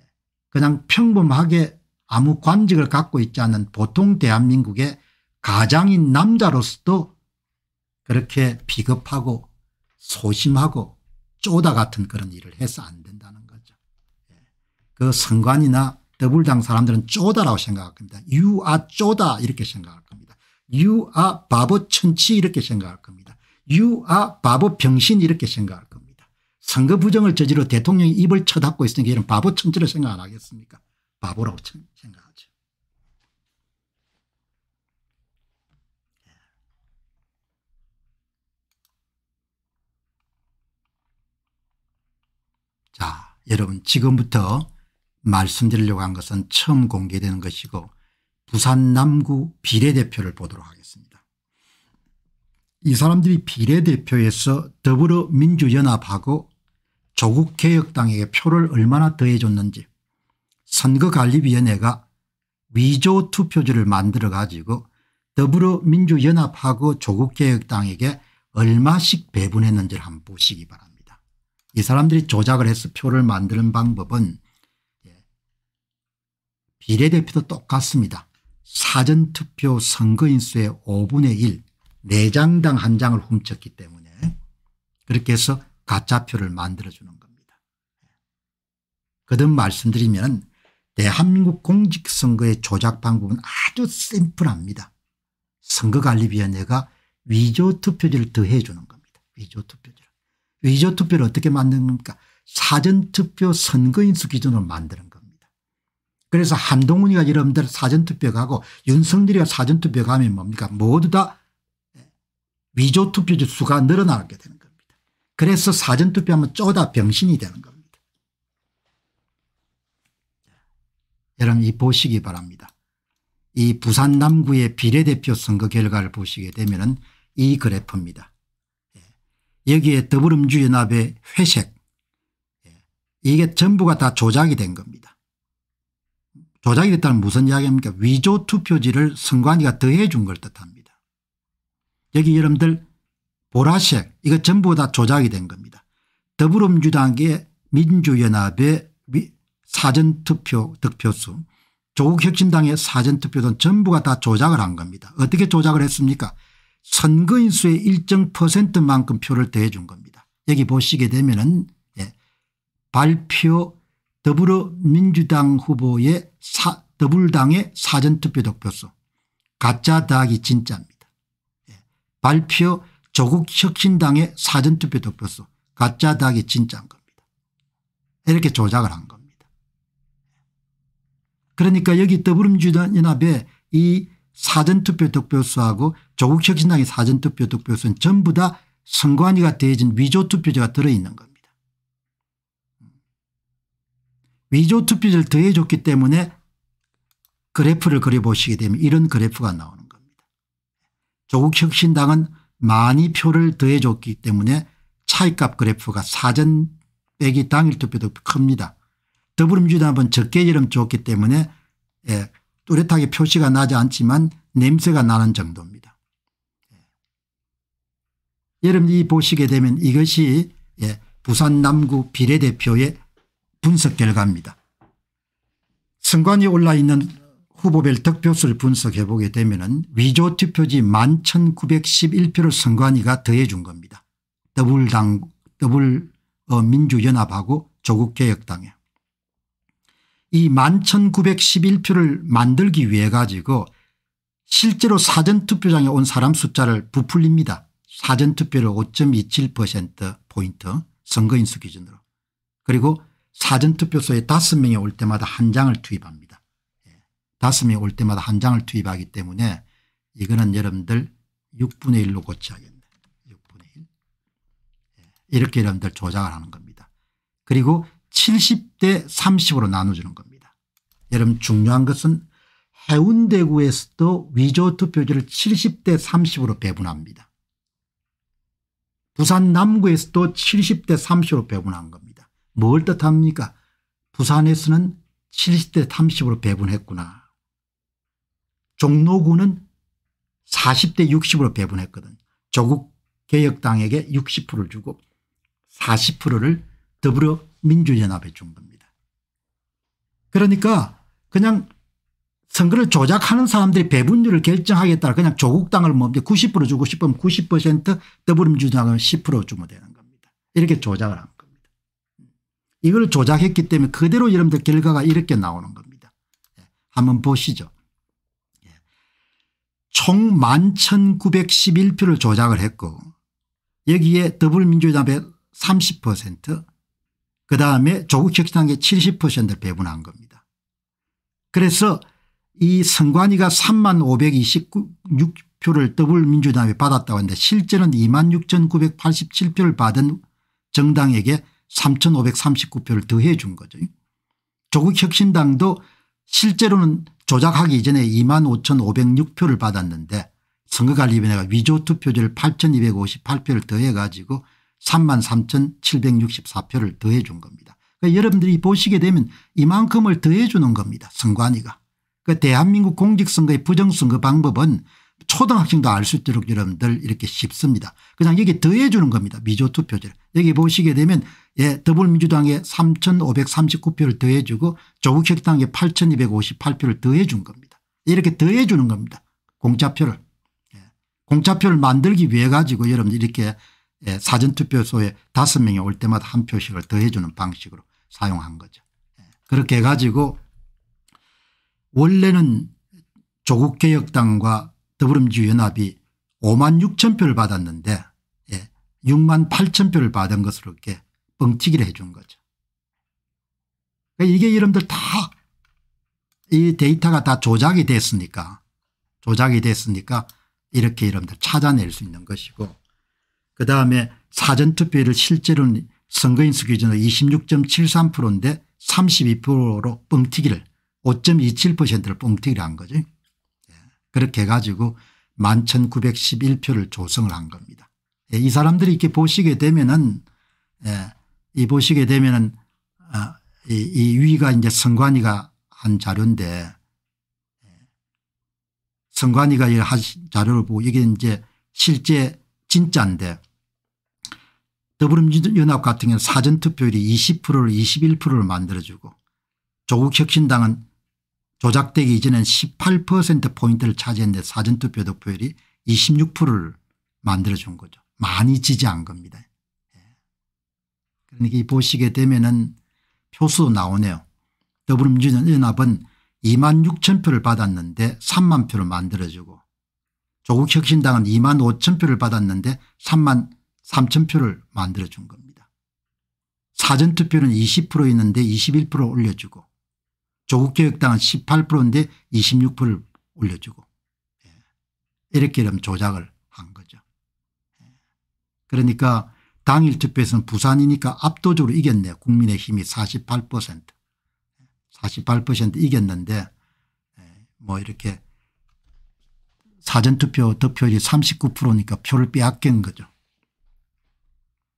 그냥 평범하게 아무 관직을 갖고 있지 않은 보통 대한민국의 가장인 남자로서도 그렇게 비겁하고 소심하고 쪼다 같은 그런 일을 해서 안 된다는 거죠. 예, 그 선관이나 더불당 사람들은 쪼다라고 생각할 겁니다. 유아 쪼다 이렇게 생각할 겁니다. 유아 바보 천치 이렇게 생각할 겁니다. 유아 바보 병신 이렇게 생각할 겁니다. 선거 부정을 저지로 대통령이 입을 쳐닫고 있으니까 이런 바보 천치를 생각 안 하겠습니까 바보라고 생각하죠. 자 여러분 지금부터 말씀드리려고 한 것은 처음 공개되는 것이고 부산 남구 비례대표를 보도록 하겠습니다. 이 사람들이 비례대표에서 더불어민주연합하고 조국개혁당에게 표를 얼마나 더해줬는지 선거관리위원회가 위조 투표지를 만들어 가지고 더불어민주연합하고 조국개혁당에게 얼마씩 배분했는지를 한번 보시기 바랍니다. 이 사람들이 조작을 해서 표를 만드는 방법은 비례대표도 똑같습니다. 사전투표 선거인수의 5분의 1 4장당 한장을 훔쳤기 때문에 그렇게 해서 가짜표를 만들어주는 겁니다. 그듭 말씀드리면 대한민국 공직선거의 조작 방법은 아주 심플합니다. 선거관리위원회가 위조투표지를 더해 주는 겁니다. 위조투표지를. 위조투표를 어떻게 만드는 겁니까? 사전투표 선거인수 기준으로 만드는 그래서 한동훈이가 여러분들 사전투표 가고 윤석열이가 사전투표 가면 뭡니까 모두 다 위조투표지 수가 늘어나게 되는 겁니다. 그래서 사전투표하면 쪼다 병신이 되는 겁니다. 여러분 이 보시기 바랍니다. 이 부산 남구의 비례대표 선거 결과를 보시게 되면 은이 그래프입니다. 예. 여기에 더불음주연합의 회색 예. 이게 전부가 다 조작이 된 겁니다. 조작이 됐다는 무슨 이야기입니까 위조 투표지를 선관위가 더해 준걸 뜻합니다. 여기 여러분들 보라색 이거 전부 다 조작이 된 겁니다. 더불어민주당의 민주연합의 사전투표 득표수 조국혁신당의 사전투표는 전부가 다 조작을 한 겁니다. 어떻게 조작을 했습니까 선거인수의 일정 퍼센트만큼 표를 대해준 겁니다. 여기 보시게 되면 은 예, 발표 더불어민주당 후보의 사, 더불당의 사전투표 독표수 가짜 닭기 진짜입니다. 예. 발표 조국 혁신당의 사전투표 독표수 가짜 닭기 진짜인 겁니다. 이렇게 조작을 한 겁니다. 예. 그러니까 여기 더불어민주연합의 당이 사전투표 득표수하고 조국 혁신당의 사전투표 득표수는 전부 다 선관위가 대해진 위조투표제가 들어있는 겁니다. 위조 투표를 더해줬기 때문에 그래프를 그려보시게 되면 이런 그래프가 나오는 겁니다. 조국 혁신당은 많이 표를 더해줬기 때문에 차이값 그래프가 사전 빼기 당일 투표도 큽니다. 더불어민주당은 적게 여름 줬기 때문에 예, 뚜렷하게 표시가 나지 않지만 냄새가 나는 정도입니다. 예. 여러분 이 보시게 되면 이것이 예, 부산 남구 비례대표의 분석 결과입니다. 선관위 올라 있는 후보별 득표수를 분석해 보게 되면 위조 투표지 11,911표를 선관위가 더해 준 겁니다. 더블당 더블 민주연합하고 조국개혁당에 이 11,911표를 만들기 위해 가지고 실제로 사전투표장에 온 사람 숫자를 부풀립니다. 사전투표를 5.27% 포인트 선거인수 기준으로 그리고 사전투표소에 다섯 명이 올 때마다 한 장을 투입합니다. 예. 다섯 명이 올 때마다 한 장을 투입하기 때문에 이거는 여러분들 6분의 1로 고쳐야겠네. 6분의 1. 예. 이렇게 여러분들 조작을 하는 겁니다. 그리고 70대 30으로 나눠주는 겁니다. 여러분 중요한 것은 해운대구에서도 위조 투표지를 70대 30으로 배분합니다. 부산 남구에서도 70대 30으로 배분한 겁니다. 뭘 뜻합니까? 부산에서는 70대 30으로 배분했구나. 종로구는 40대 60으로 배분했거든. 조국 개혁당에게 60%를 주고 40%를 더불어민주연합에 준 겁니다. 그러니까 그냥 선거를 조작하는 사람들이 배분율을 결정하겠다 그냥 조국당을 뭡니 뭐 90% 주고 싶으면 90% 더불어민주당을 10% 주면 되는 겁니다. 이렇게 조작을 합니다. 이걸 조작했기 때문에 그대로 여러분들 결과가 이렇게 나오는 겁니다. 예, 한번 보시죠. 예. 총 11,911표를 조작을 했고 여기에 더불민주당의 30%그 다음에 조국 혁신당의 70%를 배분한 겁니다. 그래서 이 선관위가 3만 526표를 더불민주당이 받았다고 하는데 실제는 2만 6,987표를 받은 정당에게 3,539표를 더해 준 거죠. 조국 혁신당도 실제로는 조작하기 이전에 2만 5,506표를 받았는데 선거관리위원회가 위조 투표제를 8,258표를 더해 가지고 3만 3,764표를 더해 준 겁니다. 그러니까 여러분들이 보시게 되면 이만큼을 더해 주는 겁니다. 선관위가. 그러니까 대한민국 공직선거의 부정선거 방법은 초등학생도 알 수 있도록 여러분들 이렇게 쉽습니다. 그냥 여기 더해 주는 겁니다. 미조 투표제를. 여기 보시게 되면 예, 더불민주당에 3539표를 더해 주고 조국혁당에 8258표를 더해 준 겁니다. 이렇게 더해 주는 겁니다. 공짜표를. 예. 공짜표를 만들기 위해 가지고 여러분들 이렇게 예, 사전투표소에 다 명이 올 때마다 한 표씩을 더해 주는 방식으로 사용한 거죠. 예. 그렇게 해 가지고 원래는 조국개혁당과 더불어민주 연합이 5만 6천 표를 받았는데 예, 6만 8천 표를 받은 것으로 이렇게 뻥튀기를 해준 거죠. 그러니까 이게 여러분들 다 이 데이터가 다 조작이 됐으니까 조작이 됐으니까 이렇게 여러분들 찾아낼 수 있는 것이고 그다음에 사전투표를 실제로는 선거인수 기준으로 26.73%인데 32%로 뻥튀기를 5.27%를 뻥튀기를 한 거죠. 그렇게 해가지고 11,911표를 조성을 한 겁니다. 예, 이 사람들이 이렇게 보시게 되면은 예, 이 보시게 되면은 아, 이, 이 위가 이제 선관위가 한 자료인데 예, 선관위가 한 자료를 보고 이게 이제 실제 진짜인데 더불어민주연합 같은 경우는 사전투표율이 20%를 21%를 만들어주고 조국혁신당은 조작되기 이전엔 18%포인트를 차지했는데 사전투표 득표율이 26%를 만들어준 거죠. 많이 지지한 겁니다. 예. 그러니까 보시게 되면 은 표수도 나오네요. 더불어민주당 연합은 2만 6천 표를 받았는데 3만 표를 만들어주고 조국혁신당은 2만 5천 표를 받았는데 3만 3천 표를 만들어준 겁니다. 사전투표는 20% 있는데 21% 올려주고 조국개혁당은 18%인데 26%를 올려주고 예, 이렇게 좀 조작을 한 거죠. 예. 그러니까 당일 투표에서는 부산이니까 압도적으로 이겼네요. 국민의힘이 48% 48% 이겼는데 예, 뭐 이렇게 사전투표 득표율이 39%니까 표를 빼앗긴 거죠.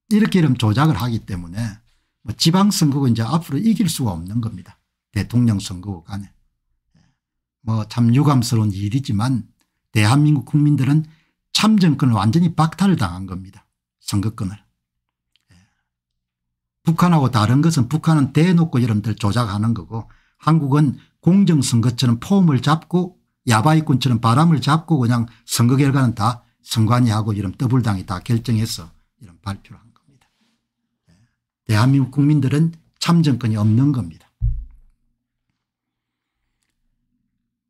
이렇게 이런 조작을 하기 때문에 뭐 지방선거가 이제 앞으로 이길 수가 없는 겁니다. 대통령 선거구간에. 뭐참 유감스러운 일이지만 대한민국 국민들은 참정권을 완전히 박탈당한 겁니다. 선거권을. 예. 북한하고 다른 것은 북한은 대놓고 여러분들 조작하는 거고 한국은 공정선거처럼 폼을 잡고 야바이꾼처럼 바람을 잡고 그냥 선거 결과는 다 선관위하고 이런 더블당이 다 결정해서 이런 발표를 한 겁니다. 예. 대한민국 국민들은 참정권이 없는 겁니다.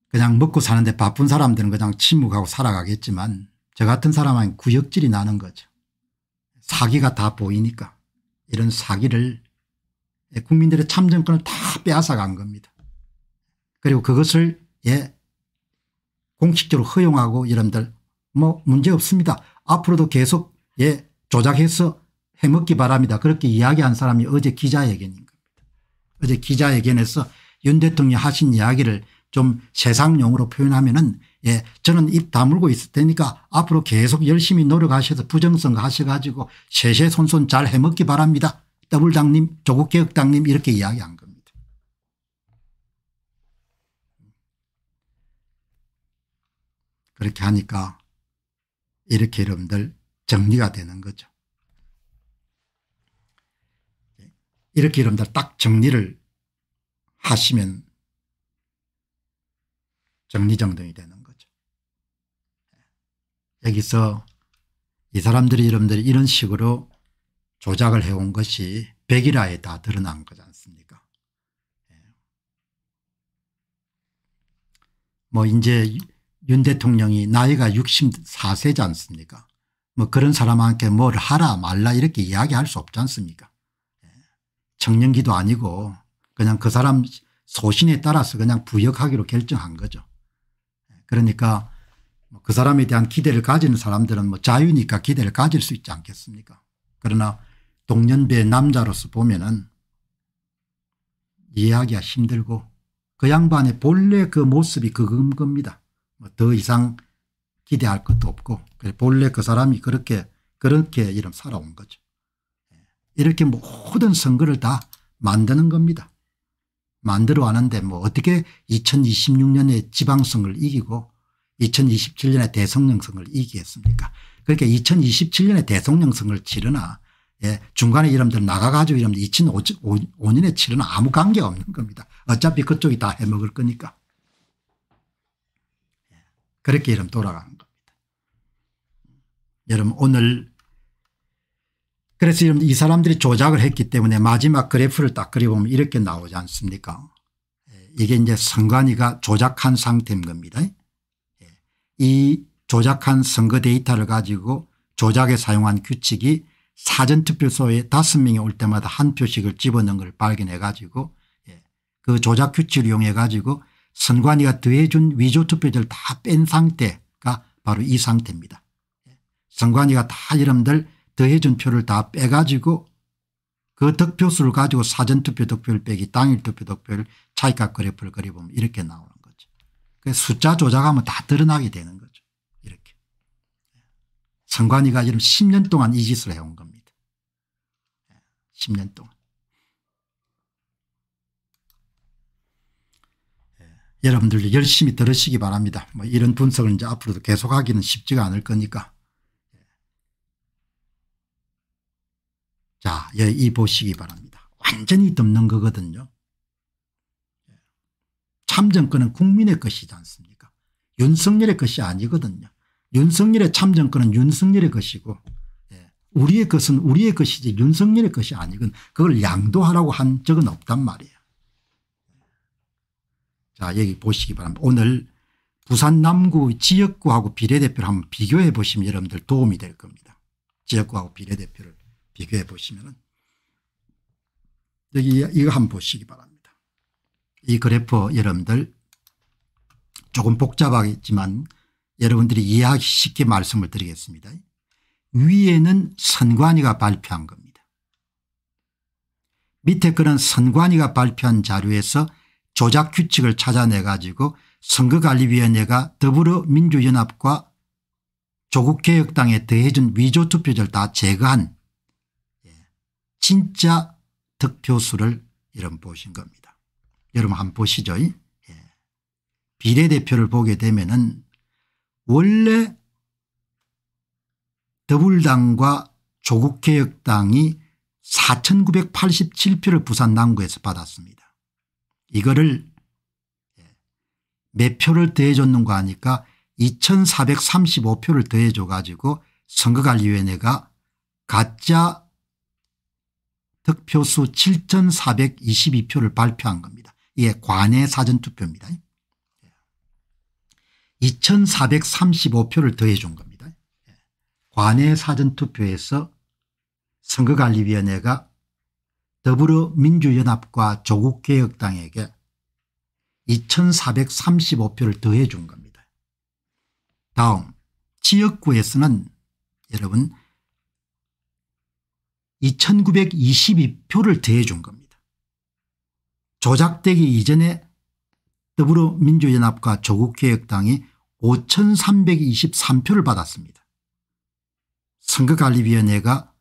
그냥 먹고 사는데 바쁜 사람들은 그냥 침묵하고 살아가겠지만 저 같은 사람은 구역질이 나는 거죠. 사기가 다 보이니까 이런 사기를 국민들의 참정권을 다 빼앗아간 겁니다. 그리고 그것을 예 공식적으로 허용하고 여러분들 뭐 문제 없습니다. 앞으로도 계속 예 조작해서 해먹기 바랍니다. 그렇게 이야기한 사람이 어제 기자회견인 겁니다. 어제 기자회견에서 윤 대통령이 하신 이야기를 좀 세상용으로 표현하면은 예, 저는 입 다물고 있을 테니까 앞으로 계속 열심히 노력하셔서 부정성 하셔가지고 세세손손 잘 해먹기 바랍니다. 더블당님 조국개혁당님 이렇게 이야기한 겁니다. 그렇게 하니까 이렇게 여러분들 정리가 되는 거죠. 이렇게 여러분들 딱 정리를 하시면 정리정돈이 되는 거죠. 여기서 이 사람들이 여러분들이 이런 식으로 조작을 해온 것이 백일화에 다 드러난 거지 않습니까 예. 뭐 이제 윤 대통령이 나이가 64세지 않습니까 뭐 그런 사람한테 뭘 하라 말라 이렇게 이야기할 수 없지 않습니까 예. 청년기도 아니고 그냥 그 사람 소신에 따라서 그냥 부역하기로 결정한 거죠. 그러니까 뭐 그 사람에 대한 기대를 가지는 사람들은 뭐 자유니까 기대를 가질 수 있지 않겠습니까 그러나 동년배 남자로서 보면은 이해하기가 힘들고 그 양반의 본래 그 모습이 그건 겁니다. 뭐 더 이상 기대할 것도 없고 본래 그 사람이 그렇게 그렇게 이름 살아온 거죠. 예. 이렇게 모든 선거를 다 만드는 겁니다. 만들어 왔는데 뭐 어떻게 2026년에 지방선거를 이기고 2027년에 대성령선거를 이기겠습니까 그러니까 2027년에 대통령선거를 치르나 예, 중간에 이름들 나가가지고 이름들 2005년에 치르나 아무 관계 없는 겁니다. 어차피 그쪽이 다 해먹을 거니까. 예, 그렇게 이름 돌아가는 겁니다. 여러분 오늘 그래서 여러분 이 사람들이 조작을 했기 때문에 마지막 그래프를 딱 그려보면 이렇게 나오지 않습니까 예, 이게 이제 선관위가 조작한 상태인 겁니다. 예, 이 조작한 선거 데이터를 가지고 조작에 사용한 규칙이 사전투표소에 다섯 명이 올 때마다 한 표씩을 집어넣은 걸 발견해 가지고 예, 그 조작 규칙을 이용해 가지고 선관위가 더해준 위조 투표자를 다뺀 상태가 바로 이 상태입니다. 선관위가 다 여러분들 더해준 표를 다 빼가지고 그 득표수를 가지고 사전투표 득표를 빼기 당일투표 득표를 차이값 그래프를 그려보면 이렇게 나오는 거죠. 그 숫자 조작하면 다 드러나게 되는 거죠. 이렇게. 선관위가 지금 10년 동안 이 짓을 해온 겁니다. 10년 예, 동안. 예, 여러분들도 열심히 들으시기 바랍니다. 뭐 이런 분석을 이제 앞으로도 계속하기는 쉽지가 않을 거니까. 자, 예, 이 보시기 바랍니다. 완전히 덮는 거거든요. 참정권은 국민의 것이지 않습니까? 윤석열의 것이 아니거든요. 윤석열의 참정권은 윤석열의 것이고 예, 우리의 것은 우리의 것이지 윤석열의 것이 아니건 그걸 양도하라고 한 적은 없단 말이에요. 자 여기 보시기 바랍니다. 오늘 부산 남구 지역구하고 비례대표를 한번 비교해 보시면 여러분들 도움이 될 겁니다. 지역구하고 비례대표를. 비교해 보시면은 여기 이거 한번 보시기 바랍니다. 이 그래프 여러분들 조금 복잡하겠지만 여러분들이 이해하기 쉽게 말씀을 드리겠습니다. 위에는 선관위가 발표한 겁니다. 밑에 그런 선관위가 발표한 자료에서 조작 규칙을 찾아내 가지고 선거관리위원회가 더불어민주연합과 조국개혁당에 더해준 위조투표자를 다 제거한 진짜 득표수를 여러분 보신 겁니다. 여러분 한번 보시죠. 예. 비례대표를 보게 되면 은 원래 더불당과 조국개혁당이 4987표를 부산 남구에서 받았습니다. 이거를 예. 몇 표를 더해줬는가 하니까 2435표를 더해줘 가지고 선거관리위원회가 가짜 득표수 7,422표를 발표한 겁니다. 이게 관내 사전투표입니다. 2,435표를 더해 준 겁니다. 관내 사전투표에서 선거관리위원회가 더불어민주연합과 조국개혁당에게 2,435표를 더해 준 겁니다. 다음 지역구에서는 여러분 2922표를 대해준 겁니다. 조작되기 이전에 더불어민주연합과 조국개혁당이 5323표를 받았습니다. 선거관리위원회가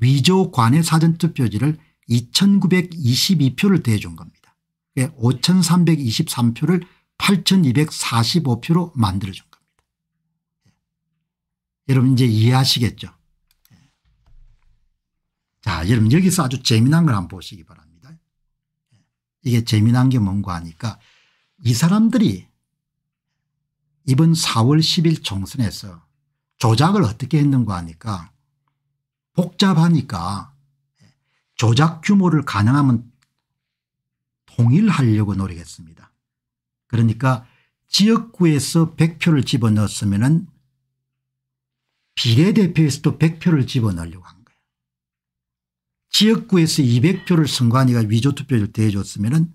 위조 관외 사전투표지를 2922표를 대준 겁니다. 5323표를 8245표로 만들어준 겁니다. 예. 여러분 이제 이해하시겠죠 자, 여러분 여기서 아주 재미난 걸 한번 보시기 바랍니다. 예. 이게 재미난 게 뭔가 하니까 이 사람들이 이번 4월 10일 총선에서 조작을 어떻게 했는가 하니까 복잡하니까 예, 조작 규모를 가능하면 통일하려고 노력했습니다. 그러니까 지역구에서 100표를 집어넣었으면 비례대표에서도 100표를 집어넣으려고 지역구에서 200표를 선관위가 위조투표를 대해줬으면 은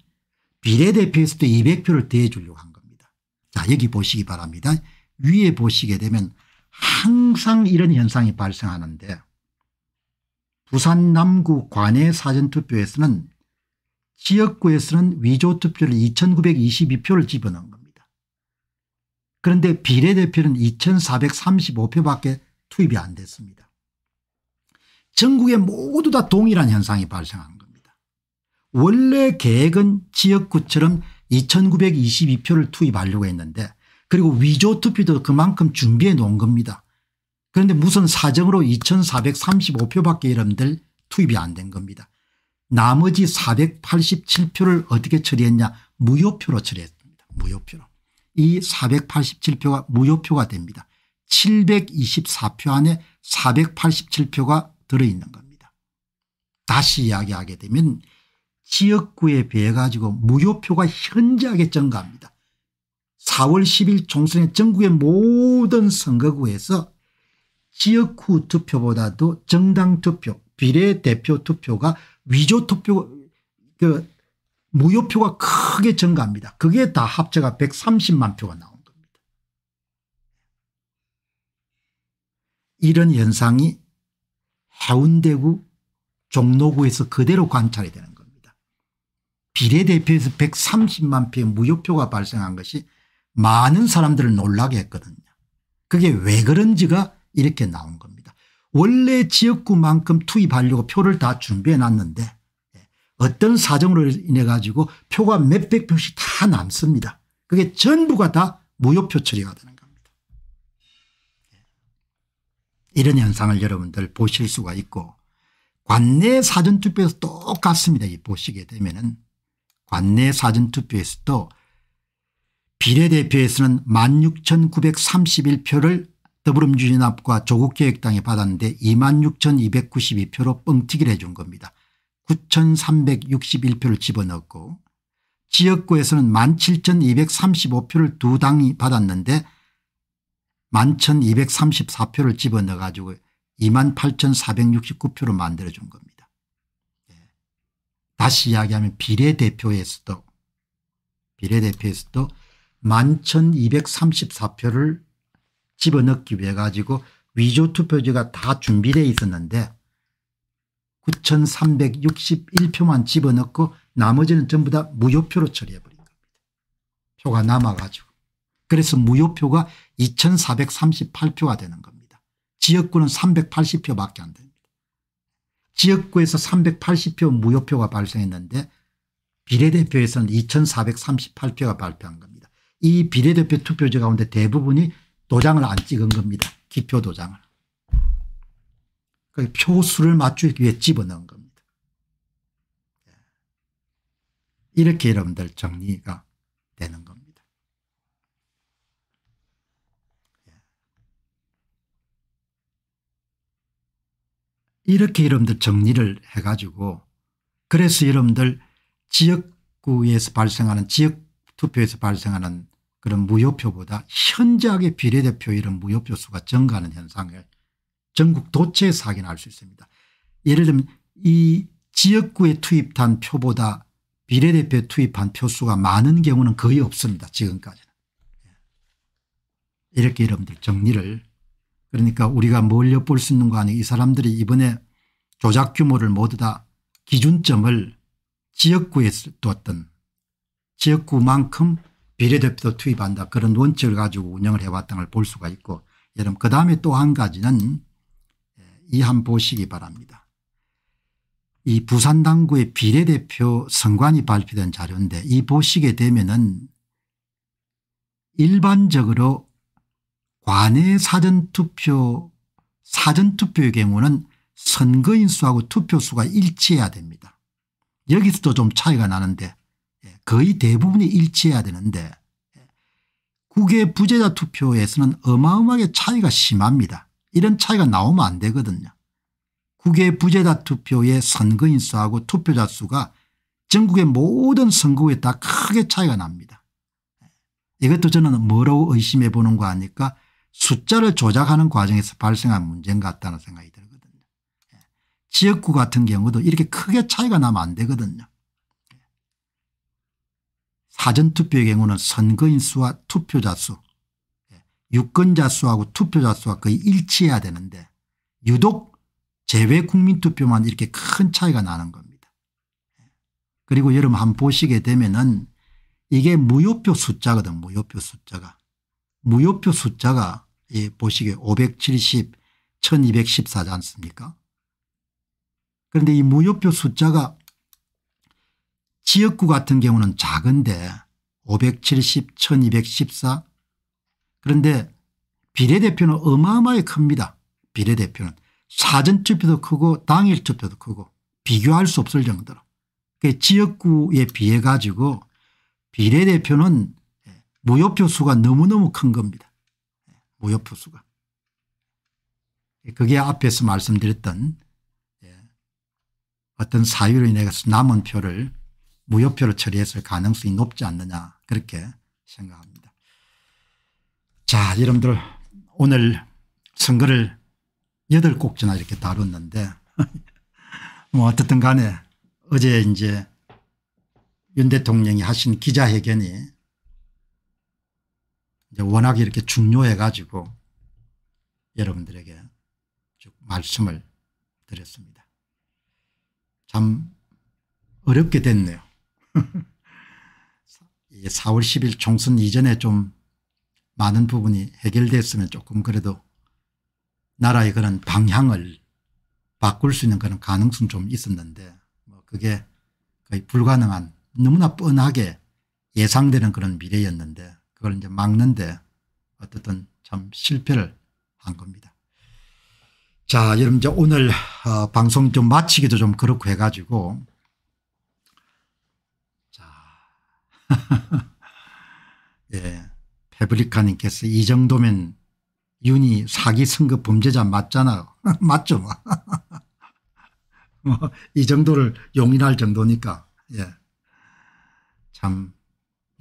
비례대표에서도 200표를 대해주려고 한 겁니다. 자 여기 보시기 바랍니다. 위에 보시게 되면 항상 이런 현상이 발생하는데 부산 남구 관내 사전투표에서는 지역구에서는 위조투표를 2922표를 집어넣은 겁니다. 그런데 비례대표는 2435표밖에 투입이 안 됐습니다. 전국에 모두 다 동일한 현상이 발생한 겁니다. 원래 계획은 지역구처럼 2922표를 투입하려고 했는데 그리고 위조 투표도 그만큼 준비해 놓은 겁니다. 그런데 무슨 사정으로 2435표밖에 여러분들 투입이 안 된 겁니다. 나머지 487표를 어떻게 처리했냐 무효표로 처리했습니다. 무효표로. 이 487표가 무효표가 됩니다. 724표 안에 487표가 들어있는 겁니다. 다시 이야기하게 되면 지역구에 비해 가지고 무효표가 현저하게 증가합니다. 4월 10일 총선에 전국의 모든 선거구에서 지역구 투표보다도 정당 투표 비례대표 투표가 위조 투표 그 무효표가 크게 증가합니다. 그게 다 합쳐가 130만 표가 나온 겁니다. 이런 현상이 해운대구 종로구에서 그대로 관찰이 되는 겁니다. 비례대표에서 130만 표의 무효표가 발생한 것이 많은 사람들을 놀라게 했거든요. 그게 왜 그런지가 이렇게 나온 겁니다. 원래 지역구만큼 투입하려고 표를 다 준비해 놨는데 예, 어떤 사정으로 인해 가지고 표가 몇백 표씩 다 남습니다. 그게 전부가 다 무효표 처리가 되는 이런 현상을 여러분들 보실 수가 있고 관내 사전투표에서 똑같습니다. 보시게 되면은 관내 사전투표에서도 비례대표에서는 16,931표를 더불어민주연합과 조국계획당이 받았는데 26,292표로 뻥튀기를 해준 겁니다. 9,361표를 집어넣고 지역구에서는 17,235표를 두 당이 받았는데 11,234표를 집어넣어 가지고 28,469표로 만들어 준 겁니다. 예. 다시 이야기하면 비례대표에서도 비례대표에서도 11,234표를 집어넣기 위해 가지고 위조 투표지가 다 준비되어 있었는데 9,361표만 집어넣고 나머지는 전부 다 무효표로 처리해버린 겁니다. 표가 남아가지고. 그래서 무효표가 2438표가 되는 겁니다. 지역구는 380표밖에 안 됩니다. 지역구에서 380표 무효표가 발생했는데 비례대표에서는 2438표가 발표한 겁니다. 이 비례대표 투표지 가운데 대부분이 도장을 안 찍은 겁니다. 기표 도장을. 그러니까 표수를 맞추기 위해 집어넣은 겁니다. 예. 이렇게 여러분들 정리가 되는 겁니다. 이렇게 여러분들 정리를 해가지고 그래서 여러분들 지역구에서 발생하는 지역투표에서 발생하는 그런 무효표보다 현저하게 비례대표 이런 무효표 수가 증가하는 현상을 전국 도체에서 확인할 수 있습니다. 예를 들면 이 지역구에 투입한 표보다 비례대표에 투입한 표수가 많은 경우는 거의 없습니다. 지금까지는. 예. 이렇게 여러분들 정리를 그러니까 우리가 뭘 엿볼 수 있는 거 아니에요. 이 사람들이 이번에 조작 규모를 모두 다 기준점을 지역구에 두었던 지역구만큼 비례대표도 투입한다 그런 원칙을 가지고 운영을 해왔던 걸 볼 수가 있고 여러분 그다음에 또 한 가지는 예, 이한 보시기 바랍니다. 이 부산당구의 비례대표 선관이 발표된 자료인데 이 보시게 되면은 일반적으로 관외 사전투표 사전투표의 경우는 선거인 수하고 투표수가 일치해야 됩니다. 여기서도 좀 차이가 나는데 예, 거의 대부분이 일치해야 되는데 예, 국외 부재자 투표에서는 어마어마하게 차이가 심합니다. 이런 차이가 나오면 안 되거든요. 국외 부재자 투표의 선거인 수하고 투표자 수가 전국의 모든 선거에 다 크게 차이가 납니다. 예, 이것도 저는 뭐라고 의심해 보는 거 아니까 숫자를 조작하는 과정에서 발생한 문제인 것 같다는 생각이 들거든요. 예. 지역구 같은 경우도 이렇게 크게 차이가 나면 안 되거든요. 예. 사전투표의 경우는 선거인 수와 투표자 수 예. 유권자 수하고 투표자 수가 거의 일치해야 되는데 유독 제외 국민투표만 이렇게 큰 차이가 나는 겁니다. 그리고 여러분 한번 보시게 되면은 이게 무효표 숫자거든 무효표 숫자가. 무효표 숫자가 이 보시게 570, 1214지 않습니까? 그런데 이 무효표 숫자가 지역구 같은 경우는 작은데 570, 1214 그런데 비례대표는 어마어마하게 큽니다. 비례대표는 사전투표도 크고 당일투표도 크고 비교할 수 없을 정도로 그 지역구에 비해 가지고 비례대표는 무효표 수가 너무너무 큰 겁니다. 무효포수가. 예, 그게 앞에서 말씀드렸던 예, 어떤 사유로 인해서 남은 표를 무효표로 처리했을 가능성이 높지 않느냐 그렇게 생각합니다. 자 여러분들 오늘 선거를 여덟 곡지나 이렇게 다뤘는데 뭐어떻든 간에 어제 이제 윤 대통령이 하신 기자회견이 이제 워낙 이렇게 중요해 가지고 여러분들에게 쭉 말씀을 드렸습니다. 참 어렵게 됐네요. 4월 10일 총선 이전에 좀 많은 부분이 해결됐으면 조금 그래도 나라의 그런 방향을 바꿀 수 있는 그런 가능성 좀 있었는데 뭐 그게 거의 불가능한 너무나 뻔하게 예상되는 그런 미래였는데 그걸 이제 막는데 어쨌든 참 실패를 한 겁니다. 자, 여러분 이제 오늘 어, 방송 좀 마치기도 좀 그렇고 해가지고 자, 예, 페브리카님께서 이 정도면 윤이 사기 선거 범죄자 맞잖아. 맞죠. 뭐, 이 정도를 용인할 정도니까, 예. 참,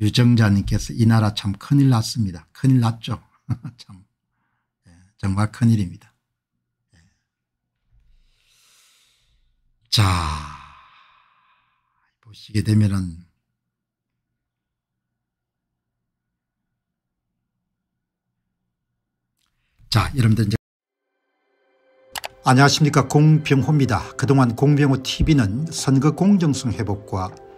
유정자님께서 이 나라 참 큰일 났습니다. 큰일 났죠. 참 예, 정말 큰일입니다. 예. 자 보시게 되면은 자 여러분들 이제 안녕하십니까 공병호입니다. 그동안 공병호 tv는 선거 공정성 회복과